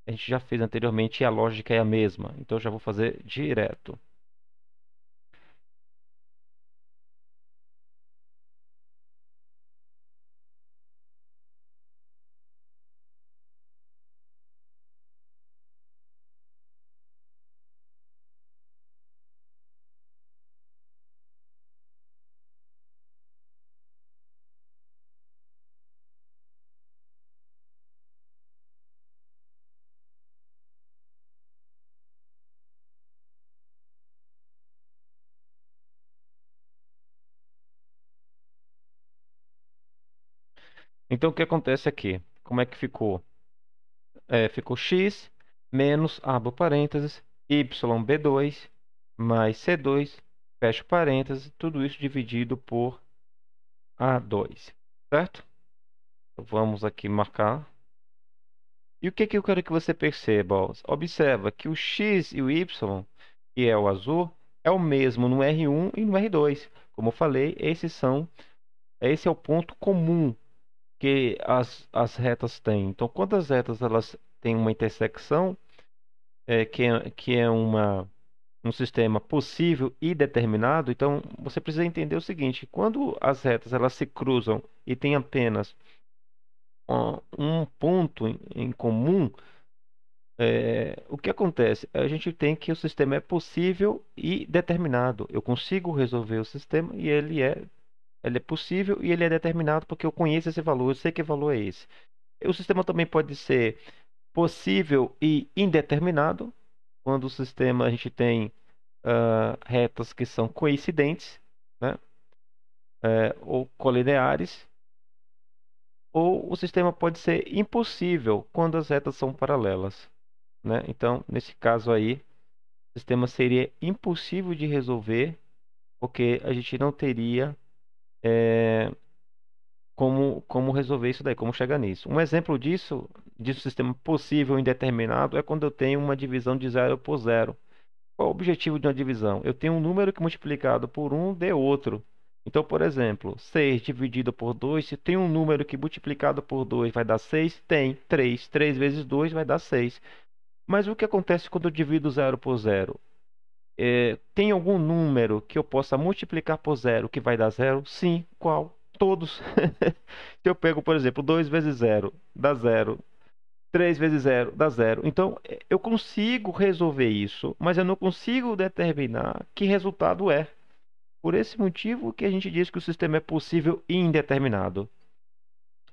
a gente já fez anteriormente e a lógica é a mesma. Então eu já vou fazer direto. Então o que acontece aqui? Como é que ficou? É, ficou x menos, abro parênteses, yb2 mais c2, fecho parênteses, tudo isso dividido por a2, certo? Então, vamos aqui marcar. E o que, que eu quero que você perceba? Ó? Observa que o x e o y, que é o azul, é o mesmo no R1 e no R2. Como eu falei, esses são, esse é o ponto comum que as, as retas têm. Então, quando as retas elas têm uma intersecção, é, que, é, que é uma, um sistema possível e determinado, então você precisa entender o seguinte: quando as retas elas se cruzam e tem apenas um ponto em, em comum, é, o que acontece? A gente tem que o sistema é possível e determinado. Eu consigo resolver o sistema e ele é ele é possível e ele é determinado porque eu conheço esse valor, eu sei que valor é esse. O sistema também pode ser possível e indeterminado, quando o sistema a gente tem uh, retas que são coincidentes, né? É, ou colineares, ou o sistema pode ser impossível quando as retas são paralelas. Né? Então, nesse caso aí, o sistema seria impossível de resolver, porque a gente não teria é, como, como resolver isso daí, como chegar nisso. Um exemplo disso, de um sistema possível indeterminado, é quando eu tenho uma divisão de zero por zero. Qual o objetivo de uma divisão? Eu tenho um número que é multiplicado por um dê outro. Então, por exemplo, 6 dividido por 2, se tem um número que multiplicado por 2 vai dar 6, tem 3. 3 vezes 2 vai dar 6. Mas o que acontece quando eu divido 0 por 0? É, tem algum número que eu possa multiplicar por zero que vai dar zero? Sim. Qual? Todos. Se eu pego, por exemplo, 2 vezes 0 dá zero. 3 vezes 0 dá zero. Então, é, eu consigo resolver isso, mas eu não consigo determinar que resultado é. Por esse motivo que a gente diz que o sistema é possível e indeterminado.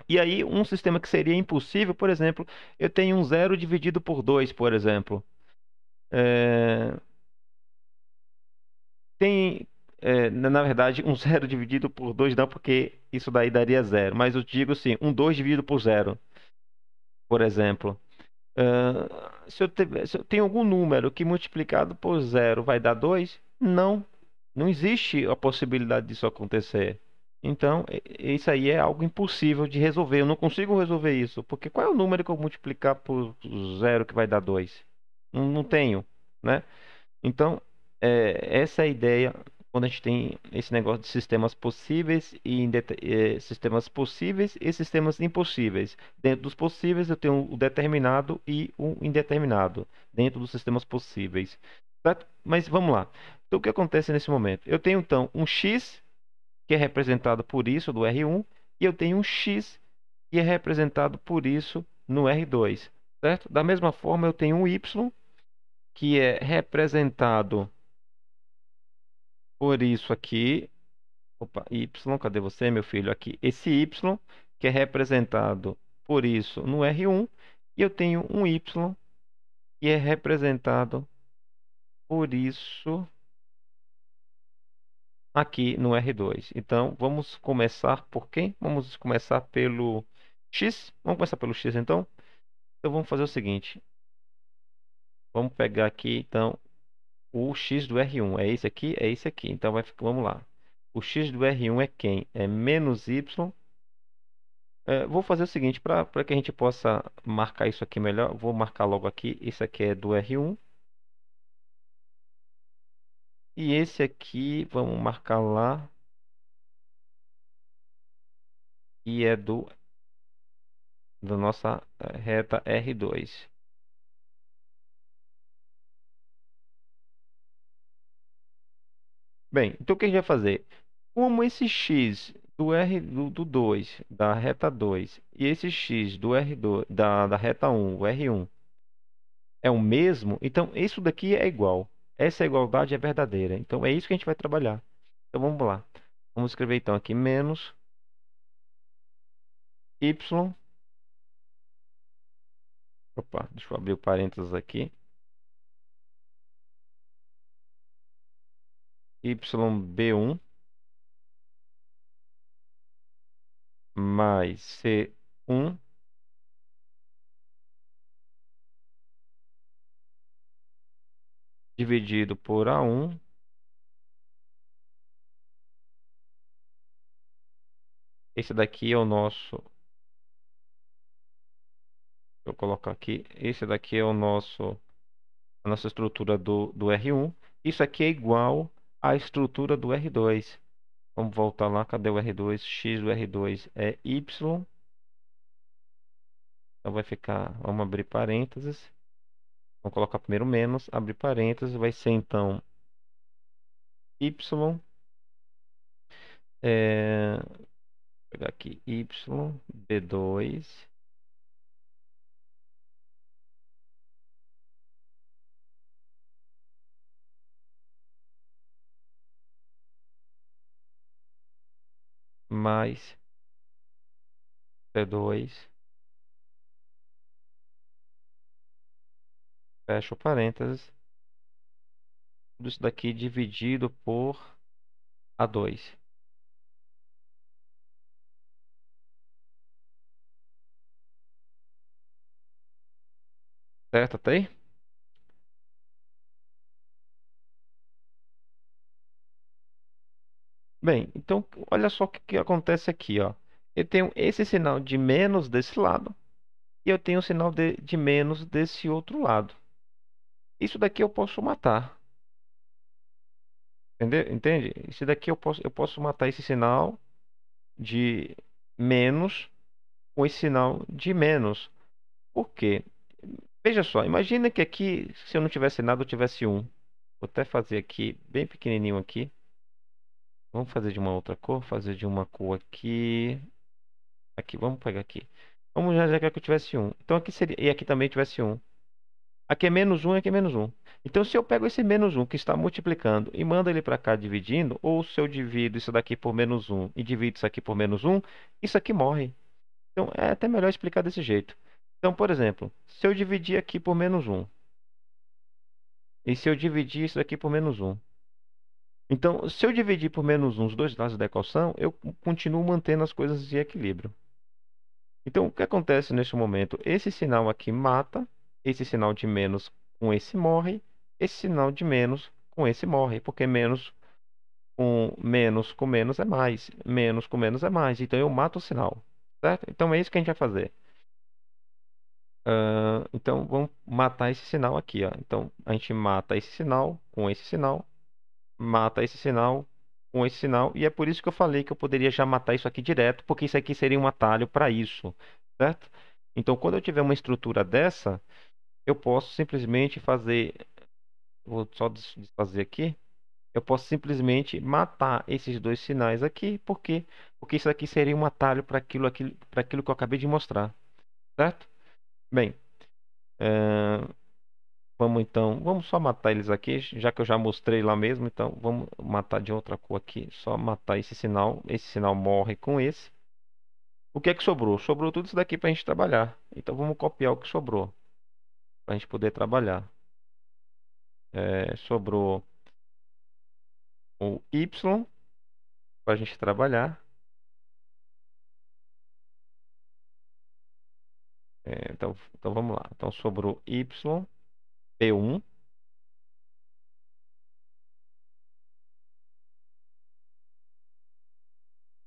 E aí, um sistema que seria impossível, por exemplo, eu tenho um zero dividido por 2, por exemplo. É tem, é, na verdade, um zero dividido por dois não, porque isso daí daria zero. Mas eu digo assim, um dois dividido por zero, por exemplo. Uh, se, eu tiver, se eu tenho algum número que multiplicado por zero vai dar 2, não. Não existe a possibilidade disso acontecer. Então, isso aí é algo impossível de resolver. Eu não consigo resolver isso. Porque qual é o número que eu multiplicar por zero que vai dar 2? Não, não tenho, né? Então, é, essa é a ideia quando a gente tem esse negócio de sistemas possíveis e é, sistemas possíveis e sistemas impossíveis. Dentro dos possíveis eu tenho o determinado e o indeterminado dentro dos sistemas possíveis. Certo? Mas vamos lá. Então o que acontece nesse momento? Eu tenho então um x que é representado por isso do R1 e eu tenho um x que é representado por isso no R2, certo? Da mesma forma eu tenho um y que é representado por isso aqui, opa, y, cadê você, meu filho? Aqui, esse y, que é representado por isso no R1, e eu tenho um y que é representado por isso aqui no R2. Então, vamos começar por quem? Vamos começar pelo x. Vamos começar pelo x, então. Então, vamos fazer o seguinte. Vamos pegar aqui, então, o x do R1. É esse aqui, é esse aqui. Então vai, vamos lá. O x do R1 é quem? É menos y. É, vou fazer o seguinte, para que a gente possa marcar isso aqui melhor, vou marcar logo aqui. Esse aqui é do R1. E esse aqui, vamos marcar lá. E é do da nossa eh, reta R2. Bem, então o que a gente vai fazer? Como esse x do R do, do 2 da reta 2 e esse x do R2 da, da reta 1, o R1 é o mesmo, então isso daqui é igual. Essa igualdade é verdadeira. Então é isso que a gente vai trabalhar. Então vamos lá. Vamos escrever então aqui menos y Opa, deixa eu abrir o parênteses aqui. YB1 mais C1 dividido por A1 Esse daqui é o nosso Vou colocar aqui. Esse daqui é o nosso a nossa estrutura do, do R1. Isso aqui é igual a estrutura do R2. Vamos voltar lá, cadê o R2? X do R2 é Y. Então vai ficar, vamos abrir parênteses. Vamos colocar primeiro menos, abrir parênteses, vai ser então Y. É, vou pegar aqui Y, B2 mais P2, fecha o parênteses, tudo isso daqui dividido por A2. Certo até aí? Bem, então olha só o que, que acontece aqui, ó. Eu tenho esse sinal de menos desse lado e eu tenho o sinal de, de menos desse outro lado. Isso daqui eu posso matar. Entendeu? Entende? Isso daqui eu posso, eu posso matar esse sinal de menos com esse sinal de menos. Por quê? Veja só, imagina que aqui, se eu não tivesse nada, eu tivesse 1. Vou até fazer aqui, bem pequenininho aqui. Vamos fazer de uma outra cor, fazer de uma cor aqui. Aqui, vamos pegar aqui. Vamos já, já que eu tivesse um. Então aqui seria. E aqui também tivesse um. Aqui é menos um e aqui é menos um. Então se eu pego esse menos um que está multiplicando e mando ele para cá dividindo, ou se eu divido isso daqui por menos um e divido isso aqui por menos um, isso aqui morre. Então é até melhor explicar desse jeito. Então, por exemplo, se eu dividir aqui por menos um, e se eu dividir isso daqui por menos um, então, se eu dividir por menos 1 os dois lados da equação, eu continuo mantendo as coisas em equilíbrio. Então, o que acontece neste momento? Esse sinal aqui mata, esse sinal de menos com esse morre, esse sinal de menos com esse morre, porque menos com menos com menos é mais, menos com menos é mais. Então, eu mato o sinal, certo? Então, é isso que a gente vai fazer. Uh, então, vamos matar esse sinal aqui. Ó. Então, a gente mata esse sinal com esse sinal mata esse sinal com esse sinal. E é por isso que eu falei que eu poderia já matar isso aqui direto, porque isso aqui seria um atalho para isso, certo? Então, quando eu tiver uma estrutura dessa, eu posso simplesmente fazer... Vou só desfazer aqui. Eu posso simplesmente matar esses dois sinais aqui. Por quê? Porque isso aqui seria um atalho para aquilo, aquilo, aquilo que eu acabei de mostrar. Certo? Bem, uh, Vamos então, vamos só matar eles aqui, já que eu já mostrei lá mesmo, então vamos matar de outra cor aqui, só matar esse sinal, esse sinal morre com esse. O que é que sobrou? Sobrou tudo isso daqui para a gente trabalhar, então vamos copiar o que sobrou, para a gente poder trabalhar. É, sobrou o Y para a gente trabalhar. É, então, então vamos lá, então sobrou Y. P1.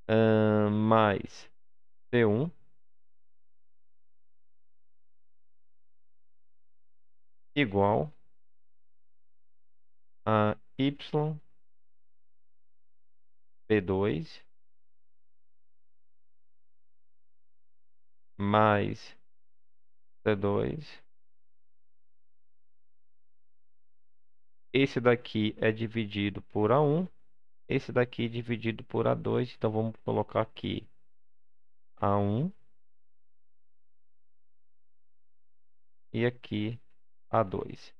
Uh, mais p 1 Igual a Y P2 mais C2 Esse daqui é dividido por A1. Esse daqui é dividido por A2. Então, vamos colocar aqui A1. E aqui A2.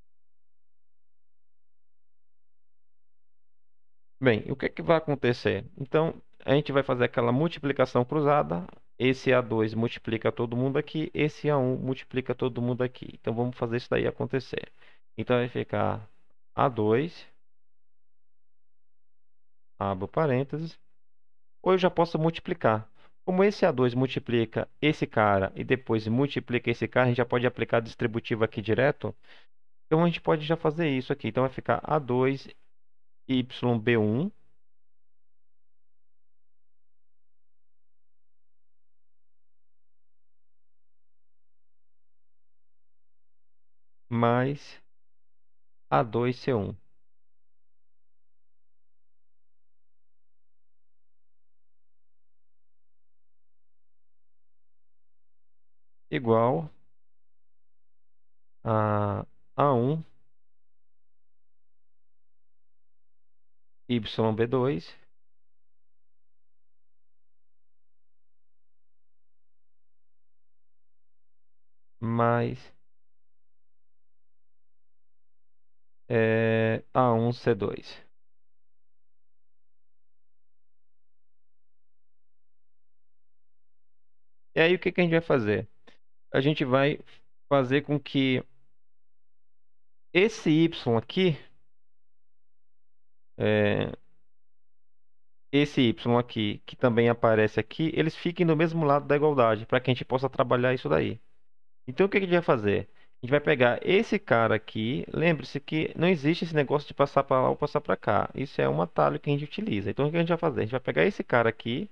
Bem, o que, é que vai acontecer? Então, a gente vai fazer aquela multiplicação cruzada. Esse A2 multiplica todo mundo aqui. Esse A1 multiplica todo mundo aqui. Então, vamos fazer isso daí acontecer. Então, vai ficar a2, abro parênteses, ou eu já posso multiplicar. Como esse A2 multiplica esse cara e depois multiplica esse cara, a gente já pode aplicar a distributiva aqui direto. Então, a gente pode já fazer isso aqui. Então, vai ficar A2 YB1 mais a2C1. Igual a A1 YB2 mais é, A1, tá, C2. E aí o que, que a gente vai fazer? A gente vai fazer com que esse Y aqui, é, esse Y aqui, que também aparece aqui, eles fiquem no mesmo lado da igualdade, para que a gente possa trabalhar isso daí. Então o que, que a gente vai fazer? A gente vai pegar esse cara aqui. Lembre-se que não existe esse negócio de passar para lá ou passar para cá. Isso é um atalho que a gente utiliza. Então o que a gente vai fazer? A gente vai pegar esse cara aqui.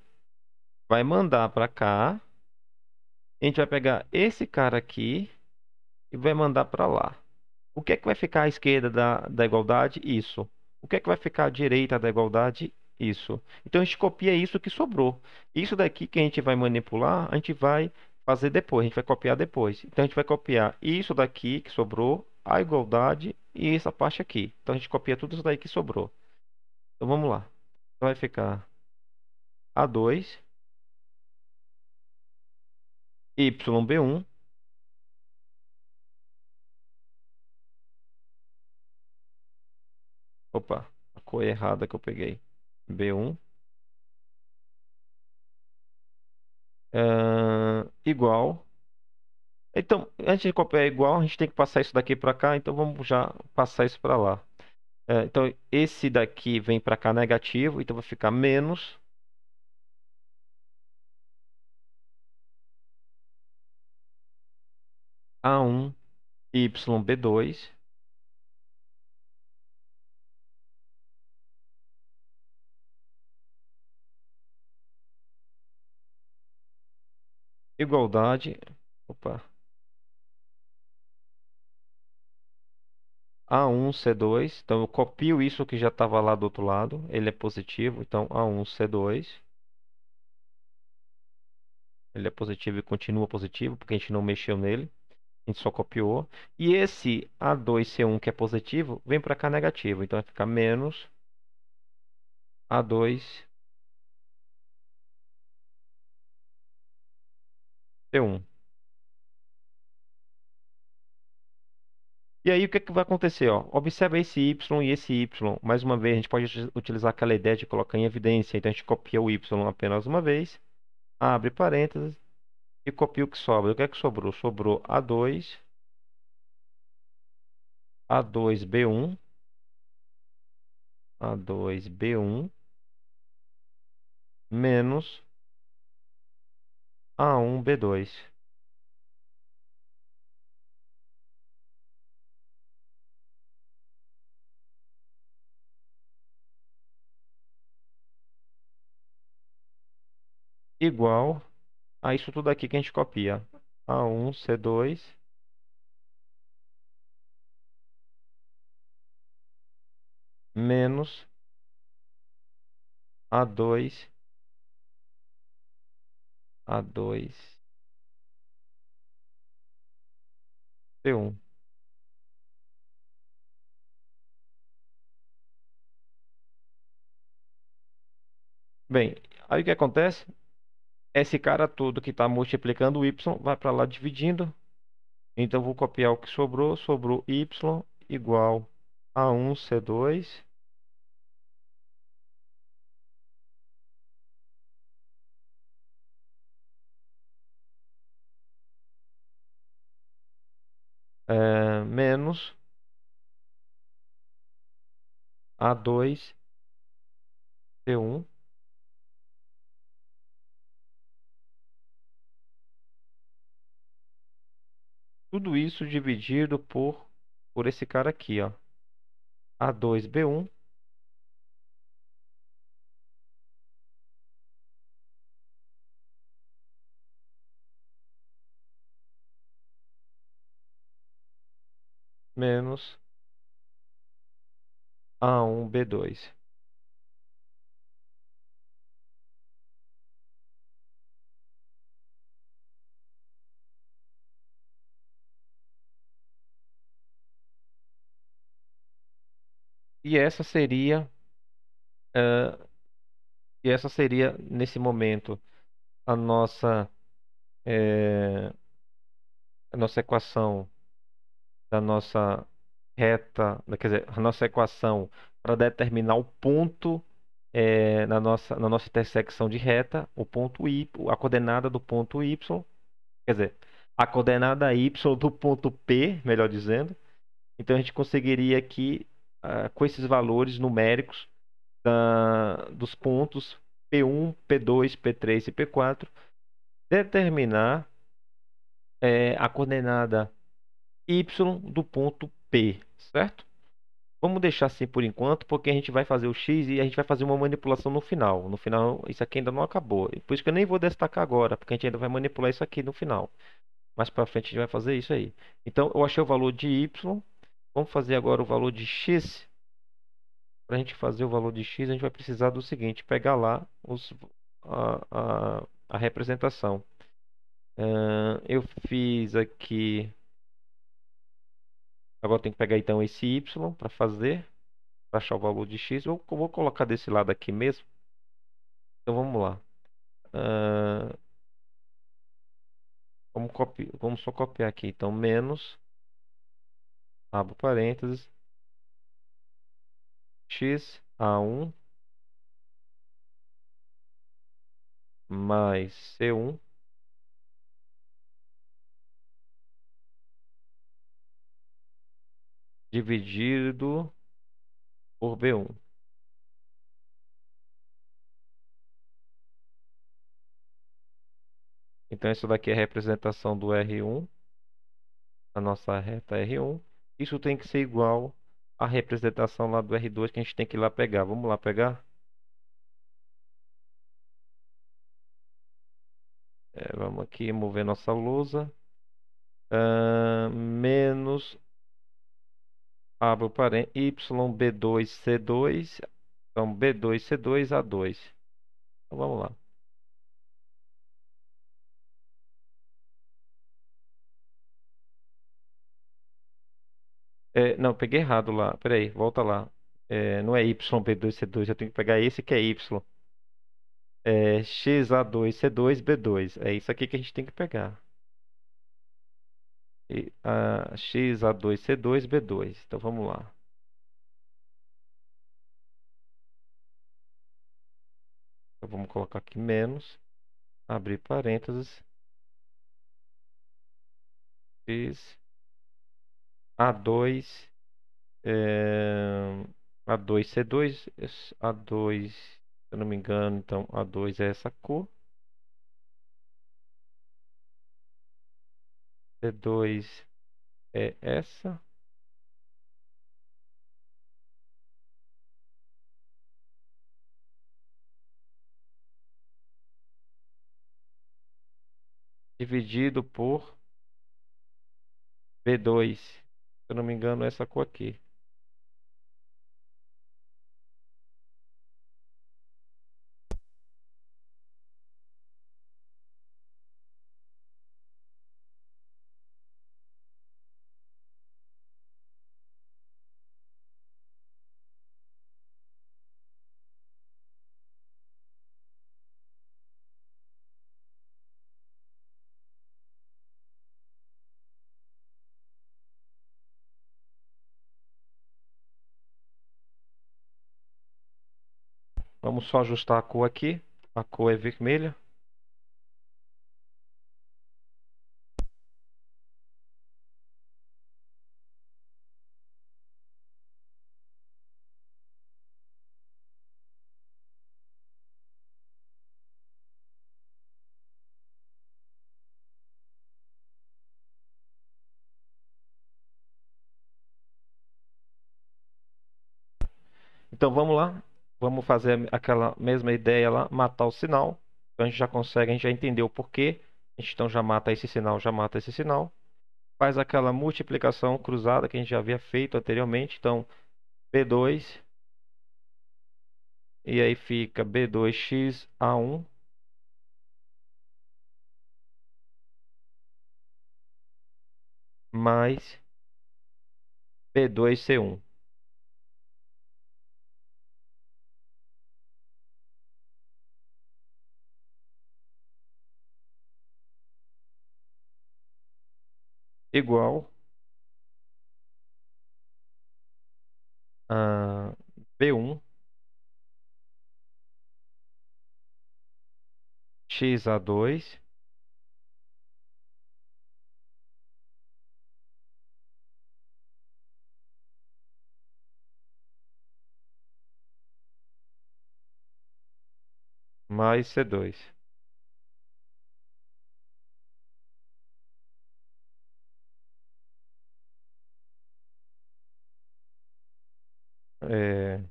Vai mandar para cá. A gente vai pegar esse cara aqui. E vai mandar para lá. O que é que vai ficar à esquerda da, da igualdade? Isso. O que é que vai ficar à direita da igualdade? Isso. Então a gente copia isso que sobrou. Isso daqui que a gente vai manipular, a gente vai fazer depois, a gente vai copiar depois. Então, a gente vai copiar isso daqui que sobrou, a igualdade e essa parte aqui. Então, a gente copia tudo isso daí que sobrou. Então, vamos lá. Então, vai ficar A2, YB1, Opa, a cor errada que eu peguei. B1. uh, igual. Então, antes de copiar igual, a gente tem que passar isso daqui para cá. Então, vamos já passar isso para lá. Uh, então, esse daqui vem para cá negativo. Então, vai ficar menos. A1, YB2. igualdade, opa, A1, C2, então eu copio isso que já estava lá do outro lado, ele é positivo, então A1, C2, ele é positivo e continua positivo, porque a gente não mexeu nele, a gente só copiou, e esse A2, C1 que é positivo, vem para cá negativo, então vai ficar menos A2, E aí o que, é que vai acontecer? Ó? Observa esse y e esse y. Mais uma vez, a gente pode utilizar aquela ideia de colocar em evidência. Então a gente copia o y apenas uma vez, abre parênteses e copia o que sobra. O que é que sobrou? Sobrou A2, A2B1, A2B1 menos a1, ah, B2. Igual a isso tudo aqui que a gente copia. A1, C2. Menos A2, a2, C1. Bem, aí o que acontece? Esse cara todo que está multiplicando o Y vai para lá dividindo. Então, vou copiar o que sobrou. Sobrou Y igual a 1C2 é, menos A2 T1 tudo isso dividido por por esse cara aqui ó A2 B1 menos A1, B2. E essa seria, uh, e essa seria nesse momento a nossa, eh, a nossa equação da nossa reta, quer dizer, a nossa equação para determinar o ponto é, na, nossa, na nossa intersecção de reta, o ponto y, a coordenada do ponto y, quer dizer, a coordenada y do ponto p, melhor dizendo. Então a gente conseguiria aqui uh, com esses valores numéricos da, dos pontos p1, p2, p3 e p4 determinar é, a coordenada y do ponto P, certo? Vamos deixar assim por enquanto, porque a gente vai fazer o x e a gente vai fazer uma manipulação no final. No final, isso aqui ainda não acabou. Por isso que eu nem vou destacar agora, porque a gente ainda vai manipular isso aqui no final. Mais para frente a gente vai fazer isso aí. Então, eu achei o valor de y. Vamos fazer agora o valor de x. Para a gente fazer o valor de x, a gente vai precisar do seguinte. Pegar lá os, a, a, a representação. Uh, eu fiz aqui Agora tem que pegar então esse y para fazer, para achar o valor de x. Eu vou colocar desse lado aqui mesmo. Então vamos lá. Uh, vamos, copi vamos só copiar aqui. Então menos, abro parênteses, x a1 mais c1 dividido por B1. Então, isso daqui é a representação do R1, a nossa reta R1. Isso tem que ser igual à representação lá do R2 que a gente tem que ir lá pegar. Vamos lá pegar? É, vamos aqui mover nossa lousa. Uh, menos abro parênteses, Y, B2, C2, então B2, C2, A2. Então vamos lá. É, não, peguei errado lá. Peraí, volta lá. É, não é Y, B2, C2, eu tenho que pegar esse que é Y. É, XA2, C2, B2. É isso aqui que a gente tem que pegar. E, x a 2 c B2. Então vamos lá. Então vamos colocar aqui menos, abrir parênteses, X, A2, é, A2C2, A2, se eu não me engano, então A2 é essa cor. C é 2 é essa. Dividido por V 2 Se eu não me engano, essa cor aqui. Vamos só ajustar a cor aqui. A cor é vermelha. Então vamos lá. Vamos fazer aquela mesma ideia lá, matar o sinal. Então a gente já consegue, a gente já entendeu por porquê. A gente então já mata esse sinal, já mata esse sinal. Faz aquela multiplicação cruzada que a gente já havia feito anteriormente. Então, B2. E aí fica B2x A1. Mais B2C1. igual a B1 x a 2 mais C2. É...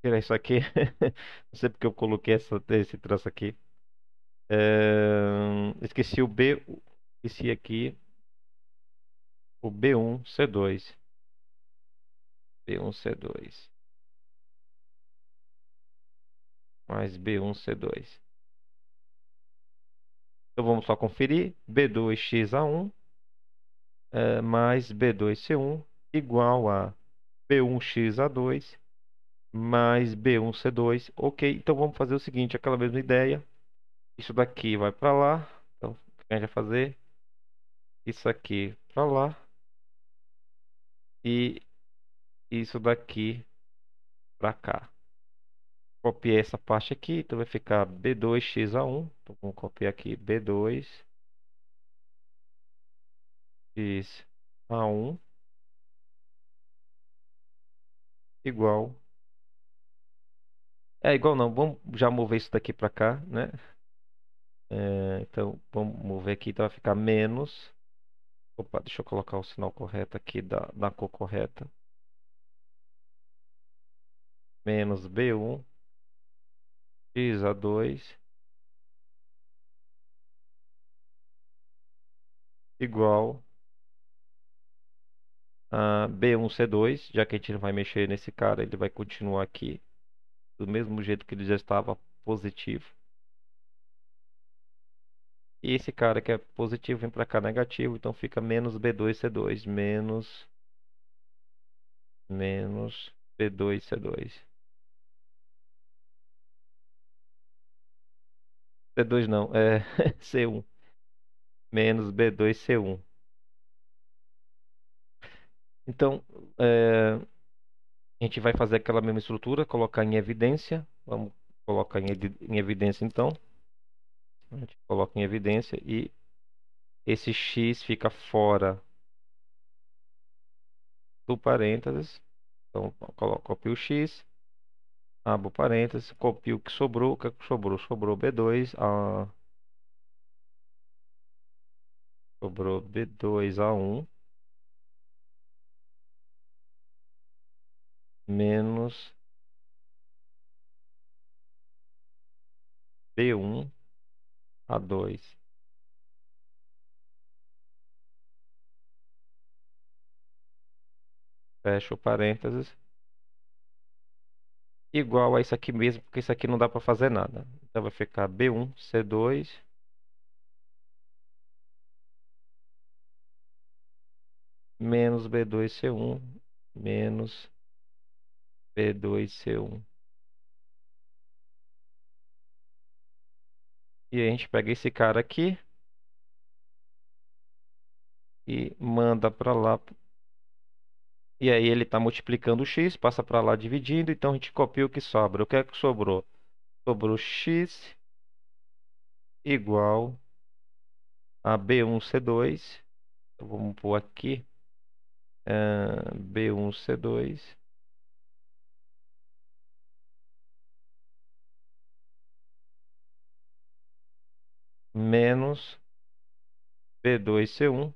Tirar isso aqui. Não sei porque eu coloquei essa, esse traço aqui. É... Esqueci o B. Esqueci aqui. O B1, C2. B1, C2. Mais B1, C2. Então vamos só conferir. B2, X a 1. É, mais B2C1 igual a b 1 xa 2 mais B1C2. Ok, então vamos fazer o seguinte, aquela mesma ideia. Isso daqui vai para lá. Então, a gente vai fazer isso aqui para lá. E isso daqui para cá. Copiei essa parte aqui, então vai ficar b 2 xa 1. Então vamos copiar aqui B2 xa 1 igual. É igual não, vamos já mover isso daqui para cá, né? É, então vamos mover aqui, então vai ficar menos. Opa, deixa eu colocar o sinal correto aqui da, da cor correta. Menos B1 x a 2 igual uh, ah, B1C2, já que a gente não vai mexer nesse cara, ele vai continuar aqui do mesmo jeito que ele já estava positivo. E esse cara que é positivo vem para cá negativo, então fica menos B2C2, menos menos B2C2. C2 não, é C1. Menos B2C1. Então, é, a gente vai fazer aquela mesma estrutura, colocar em evidência. Vamos colocar em, em evidência então. A gente coloca em evidência e esse x fica fora do parênteses. Então, copio o x, abro parênteses, copio o que sobrou. O que é sobrou? Sobrou B2. A... Sobrou B2 a1. menos B1 a 2. Fecha o parênteses. Igual a isso aqui mesmo, porque isso aqui não dá para fazer nada. Então vai ficar B1, C2. Menos B2, C1. Menos P2C1. E a gente pega esse cara aqui e manda para lá. E aí ele está multiplicando o x, passa para lá dividindo, então a gente copia o que sobra. O que é que sobrou? Sobrou x igual a B1C2. Então, vamos pôr aqui uh, B1C2 menos p 2 c 1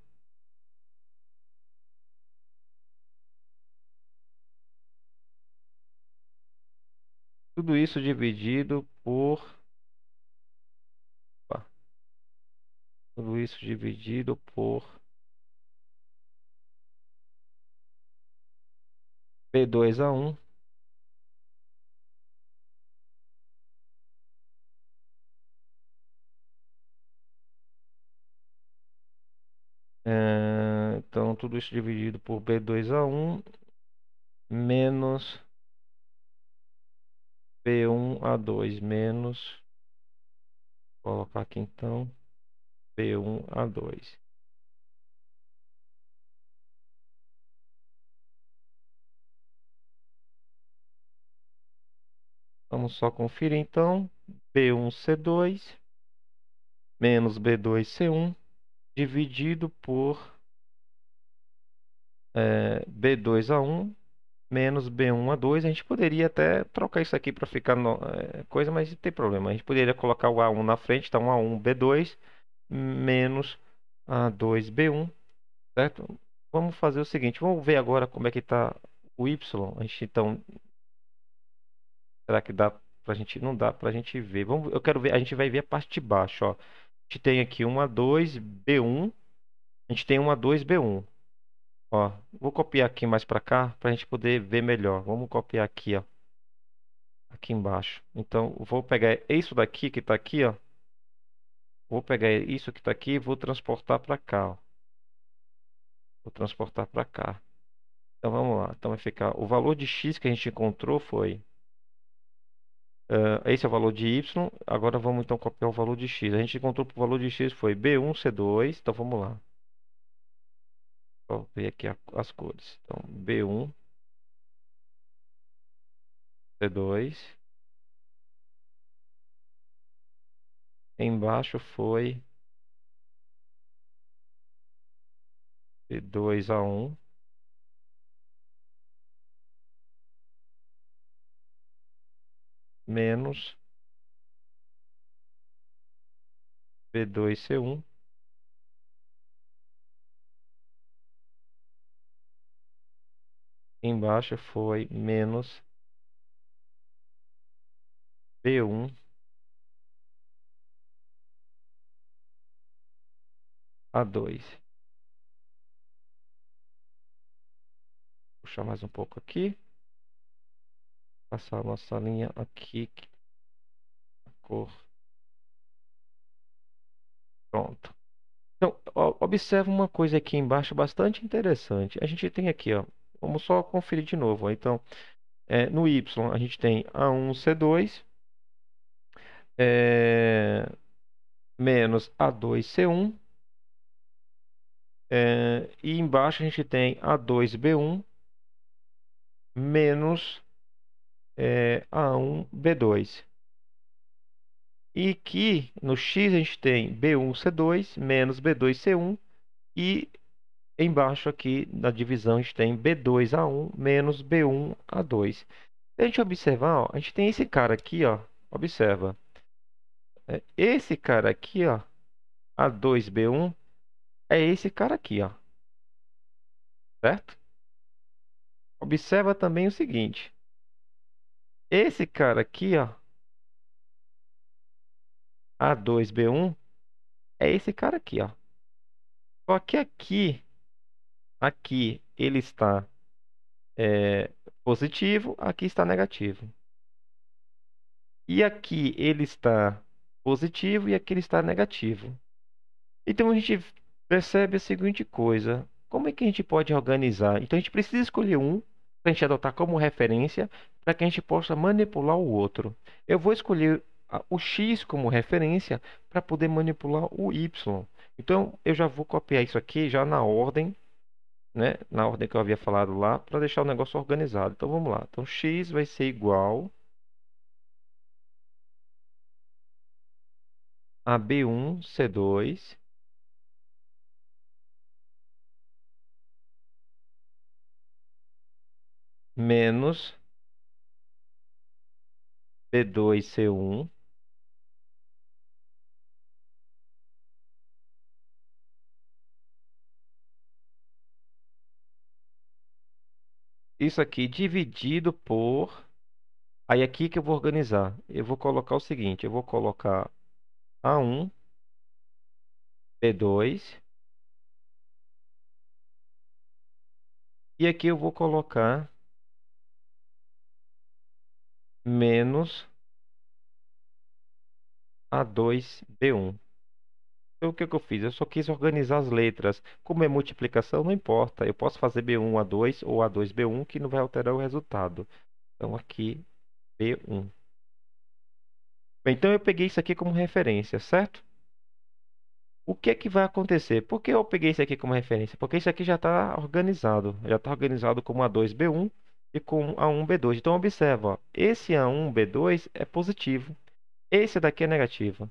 Tudo isso dividido por opa, tudo isso dividido por P2 a 1 tudo isso dividido por B2A1 menos B1A2 menos, vou colocar aqui então, B1A2. Vamos só conferir então, B1C2 menos B2C1 dividido por é, eh, B2 a 1 menos B1 a 2. A gente poderia até trocar isso aqui para ficar no, é, coisa, mas não tem problema. A gente poderia colocar o A1 na frente, então A1 B2 menos A2 B1, certo? Vamos fazer o seguinte, vamos ver agora como é que está o Y. A gente então será que dá para a gente não dá para a gente ver. Vamos, eu quero ver, a gente vai ver a parte de baixo, ó. A gente tem aqui a 2 B1. A gente tem a 2 B1. Ó, vou copiar aqui mais para cá para a gente poder ver melhor. Vamos copiar aqui, ó. Aqui embaixo. Então, vou pegar isso daqui que está aqui, ó. Vou pegar isso que está aqui e vou transportar para cá, ó. Vou transportar para cá. Então, vamos lá. Então, vai ficar... O valor de x que a gente encontrou foi... Uh, esse é o valor de y. Agora, vamos então copiar o valor de x. A gente encontrou que o valor de x foi B1, C2. Então, vamos lá. Vamos ver aqui a, as cores. Então, B1, C2. Embaixo foi C2 a 1. Menos B2, C1. embaixo foi menos B1 A2. Puxar mais um pouco aqui. Passar a nossa linha aqui. A cor. Pronto. Então, observa uma coisa aqui embaixo bastante interessante. A gente tem aqui, ó, Vamos só conferir de novo. Então, é, no Y a gente tem A1C2 é, menos A2C1 é, e embaixo a gente tem A2B1 menos é, A1B2. E que no X a gente tem B1C2 menos B2C1 e embaixo aqui na divisão a gente tem B2 a 1 menos B1 a 2. Se a gente observar, ó, a gente tem esse cara aqui, ó, observa. É, esse cara aqui, ó, A2B1, é esse cara aqui, ó. Certo? Observa também o seguinte. Esse cara aqui, ó, A2B1, é esse cara aqui, ó. Só que aqui Aqui ele está é, positivo, aqui está negativo. E aqui ele está positivo e aqui ele está negativo. Então a gente percebe a seguinte coisa: como é que a gente pode organizar? Então a gente precisa escolher um para a gente adotar como referência para que a gente possa manipular o outro. Eu vou escolher o x como referência para poder manipular o y. Então eu já vou copiar isso aqui já na ordem né, na ordem que eu havia falado lá, para deixar o negócio organizado. Então vamos lá. Então x vai ser igual a B1, C2 menos B2, C1 isso aqui dividido por... Aí é aqui que eu vou organizar. Eu vou colocar o seguinte, eu vou colocar A1, B2. E aqui eu vou colocar menos A2, B1. Então, o que, que eu fiz? Eu só quis organizar as letras. Como é multiplicação, não importa. Eu posso fazer B1 a 2 ou A2 B1 que não vai alterar o resultado. Então, aqui, B1. então, eu peguei isso aqui como referência, certo? O que é que vai acontecer? Por que eu peguei isso aqui como referência? Porque isso aqui já está organizado. Já está organizado como A2 B1 e com A1 B2. Então, observa. Ó, esse A1 B2 é positivo. Esse daqui é negativo.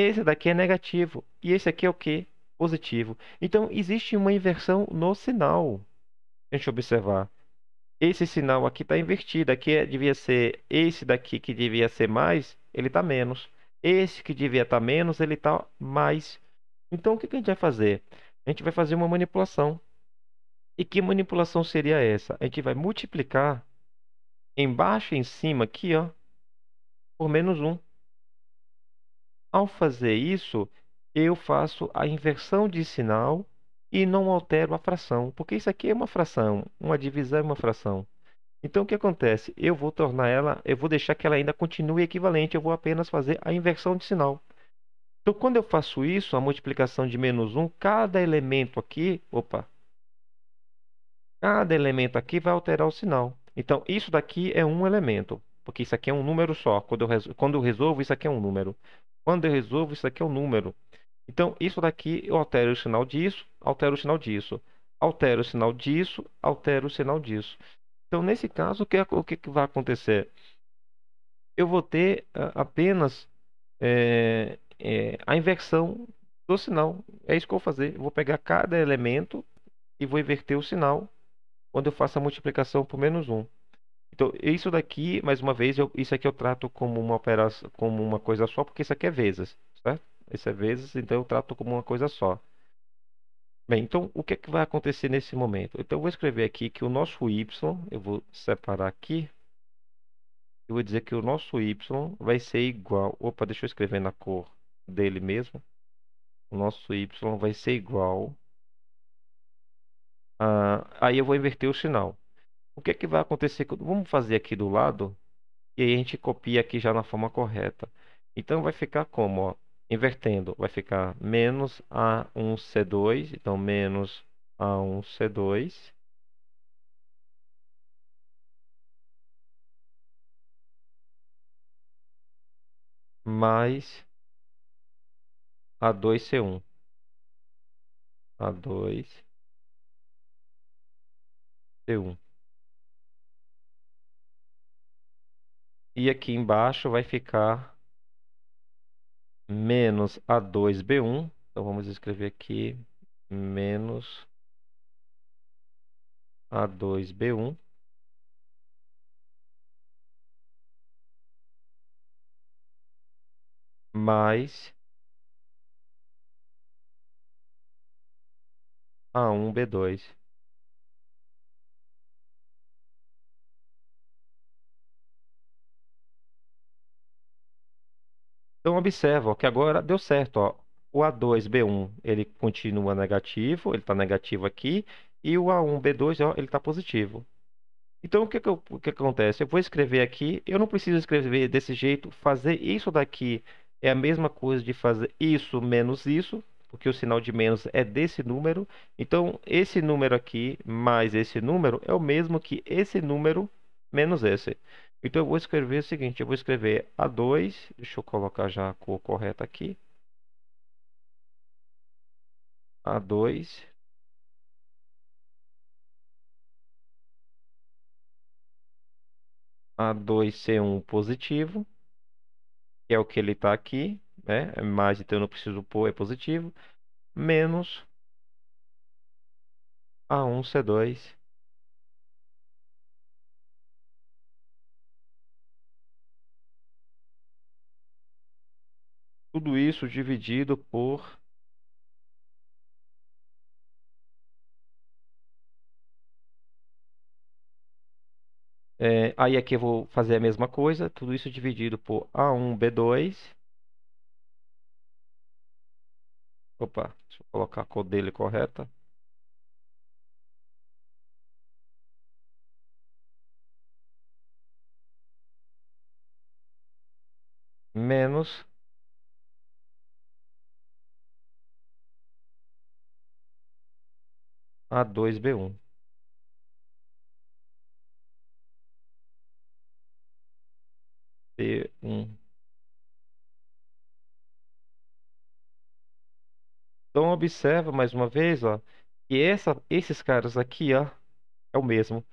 Esse daqui é negativo. E esse aqui é o que? Positivo. Então, existe uma inversão no sinal. Deixa eu observar. Esse sinal aqui está invertido. Aqui é, devia ser esse daqui que devia ser mais, ele está menos. Esse que devia estar tá menos, ele está mais. Então, o que, a gente vai fazer? A gente vai fazer uma manipulação. E que manipulação seria essa? A gente vai multiplicar embaixo e em cima aqui, ó, por menos 1. Ao fazer isso, eu faço a inversão de sinal e não altero a fração, porque isso aqui é uma fração, uma divisão é uma fração. Então o que acontece? Eu vou tornar ela, eu vou deixar que ela ainda continue equivalente, eu vou apenas fazer a inversão de sinal. Então quando eu faço isso, a multiplicação de menos 1, cada elemento aqui, opa, cada elemento aqui vai alterar o sinal. Então isso daqui é um elemento, porque isso aqui é um número só. Quando eu, resolvo, quando eu resolvo, isso aqui é um número. Quando eu resolvo, isso aqui é um número. Então, isso daqui eu altero o sinal disso, altero o sinal disso, altero o sinal disso, altero o sinal disso. Então, nesse caso, o que, é, o é que vai acontecer? Eu vou ter ah, apenas é, é, a inversão do sinal. É isso que eu vou fazer. Eu vou pegar cada elemento e vou inverter o sinal quando eu faço a multiplicação por menos 1. Então, isso daqui, mais uma vez, eu, isso aqui eu trato como uma operação, como uma coisa só, porque isso aqui é vezes, certo? Isso é vezes, então eu trato como uma coisa só. Bem, então o que é que vai acontecer nesse momento? Então eu vou escrever aqui que o nosso y, eu vou separar aqui. Eu vou dizer que o nosso y vai ser igual, opa, deixa eu escrever na cor dele mesmo. O nosso y vai ser igual aí eu vou inverter o sinal. O que é que vai acontecer? Vamos fazer aqui do lado e aí a gente copia aqui já na forma correta. Então vai ficar como? Ó, invertendo, vai ficar menos A1C2, então menos A1C2. mais A2C1. A2C1. E aqui embaixo vai ficar menos A2B1. Então vamos escrever aqui menos A2B1. Mais A1B2. Então observa ó, que agora deu certo. Ó. O A2B1 ele continua negativo, ele está negativo aqui, e o A1B2 ó, ele está positivo. Então o que, que, eu, o que acontece? Eu vou escrever aqui, eu não preciso escrever desse jeito, fazer isso daqui é a mesma coisa de fazer isso menos isso, porque o sinal de menos é desse número. Então, esse número aqui mais esse número é o mesmo que esse número menos esse. Então eu vou escrever o seguinte, eu vou escrever A2, deixa eu colocar já a cor correta aqui. A2 A2C1 positivo, que é o que ele está aqui, né? É mais então eu não preciso pôr, é positivo, menos A1C2 tudo isso dividido por É, aí aqui eu vou fazer a mesma coisa, tudo isso dividido por A1, B2. Opa, deixa eu colocar a cor dele correta. Menos A2B1. B1. Então observa mais uma vez, ó, que essa, esses caras aqui, ó, é o mesmo.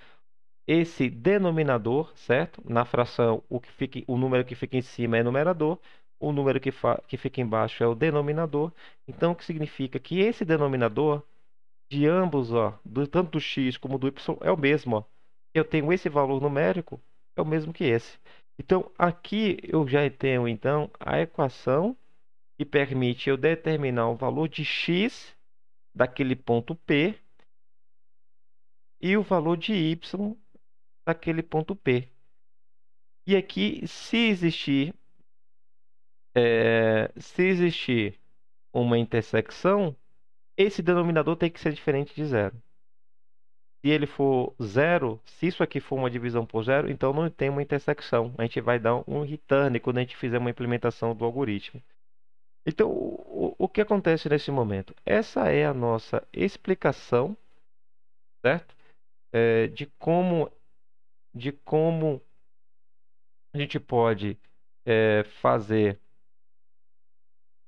Esse denominador, certo? Na fração, o, que fica, o número que fica em cima é numerador, o número que, que fica embaixo é o denominador. Então, o que significa que esse denominador de ambos, ó, do, tanto do x como do y, é o mesmo. Ó. Eu tenho esse valor numérico, é o mesmo que esse. Então, aqui eu já tenho, então, a equação que permite eu determinar o valor de x daquele ponto P e o valor de y daquele ponto P. E aqui, se existir, é, se existir uma intersecção, esse denominador tem que ser diferente de zero. Se ele for zero, se isso aqui for uma divisão por zero, então não tem uma intersecção. A gente vai dar um return quando a gente fizer uma implementação do algoritmo. Então, o, o que acontece nesse momento? Essa é a nossa explicação, certo? É, de como, de como a gente pode é, fazer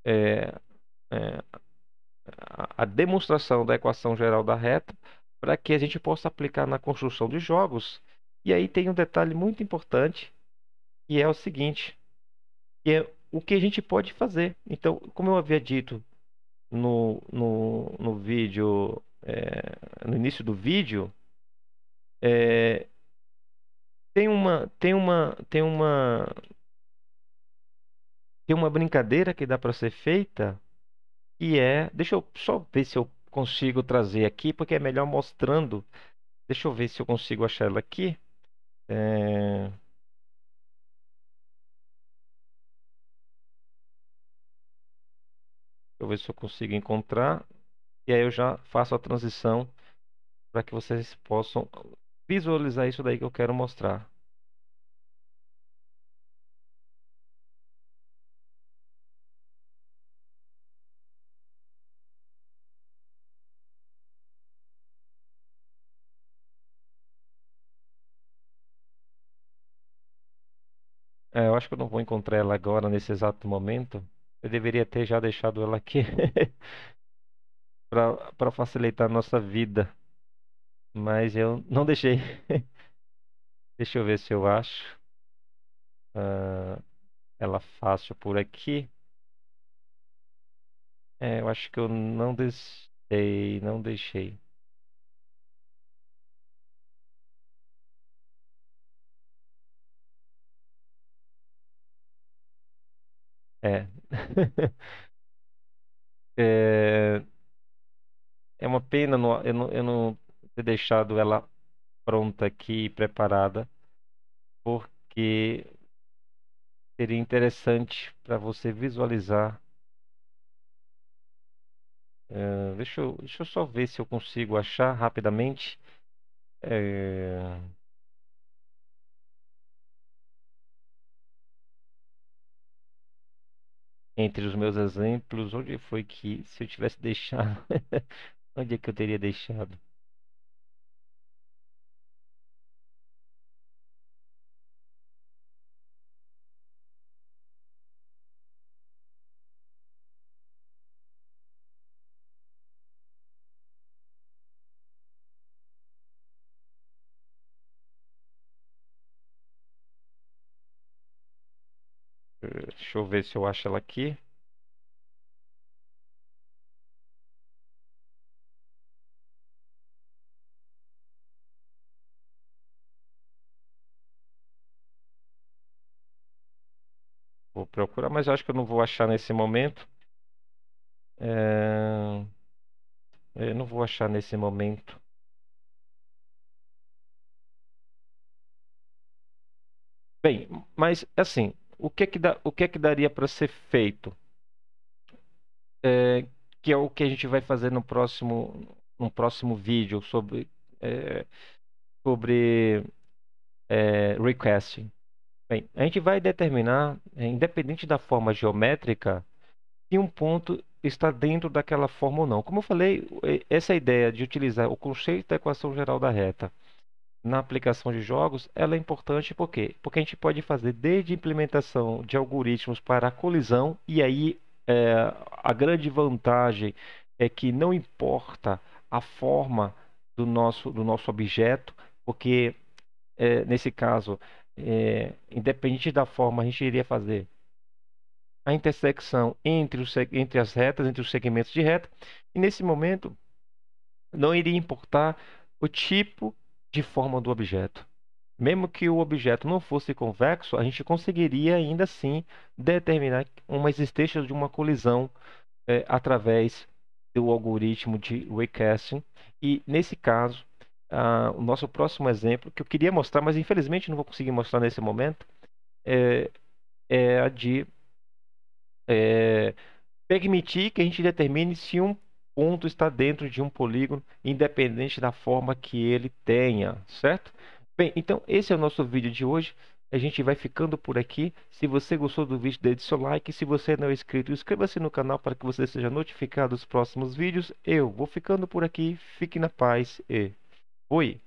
é, é a demonstração da equação geral da reta para que a gente possa aplicar na construção de jogos. E aí tem um detalhe muito importante, que é o seguinte, que é o que a gente pode fazer. Então, como eu havia dito no, no, no vídeo, é, no início do vídeo, é, tem uma tem uma tem uma tem uma brincadeira que dá para ser feita que é. Deixa eu só ver se eu consigo trazer aqui, porque é melhor mostrando. Deixa eu ver se eu consigo achar ela aqui. É... Deixa eu ver se eu consigo encontrar. E aí eu já faço a transição para que vocês possam visualizar isso daí que eu quero mostrar. acho que eu não vou encontrar ela agora, nesse exato momento. Eu deveria ter já deixado ela aqui para facilitar a nossa vida. Mas eu não deixei. Deixa eu ver se eu acho. Uh, ela fácil por aqui. É, eu acho que eu não deixei, não deixei. É. é. É uma pena no- eu não, eu não ter deixado ela pronta aqui, preparada, porque seria interessante para você visualizar. É, deixa eu, deixa eu só ver se eu consigo achar rapidamente. É... entre os meus exemplos, onde foi que, se eu tivesse deixado, onde é que eu teria deixado? Deixa eu ver se eu acho ela aqui. Vou procurar, mas acho que eu não vou achar nesse momento. É... Eu não vou achar nesse momento. Bem, mas assim, o que é que, da, o que, é que daria para ser feito? É, que é o que a gente vai fazer no próximo, no próximo vídeo sobre, é, sobre é, requesting. Bem, a gente vai determinar, é, independente da forma geométrica, se um ponto está dentro daquela forma ou não. Como eu falei, essa é ideia de utilizar o conceito da equação geral da reta na aplicação de jogos, ela é importante por quê? Porque a gente pode fazer desde implementação de algoritmos para a colisão, e aí é, a grande vantagem é que não importa a forma do nosso, do nosso objeto, porque é, nesse caso, é, independente da forma, a gente iria fazer a intersecção entre, o, entre as retas, entre os segmentos de reta, e nesse momento não iria importar o tipo de forma do objeto. Mesmo que o objeto não fosse convexo, a gente conseguiria ainda assim determinar uma existência de uma colisão é, através do algoritmo de recasting. E nesse caso, a, o nosso próximo exemplo, que eu queria mostrar, mas infelizmente não vou conseguir mostrar nesse momento, é, é a de é, permitir que a gente determine se um ponto está dentro de um polígono, independente da forma que ele tenha, certo? Bem, então esse é o nosso vídeo de hoje. A gente vai ficando por aqui. Se você gostou do vídeo, deixe seu like. Se você não é inscrito, inscreva-se no canal para que você seja notificado dos próximos vídeos. Eu vou ficando por aqui. Fique na paz e fui!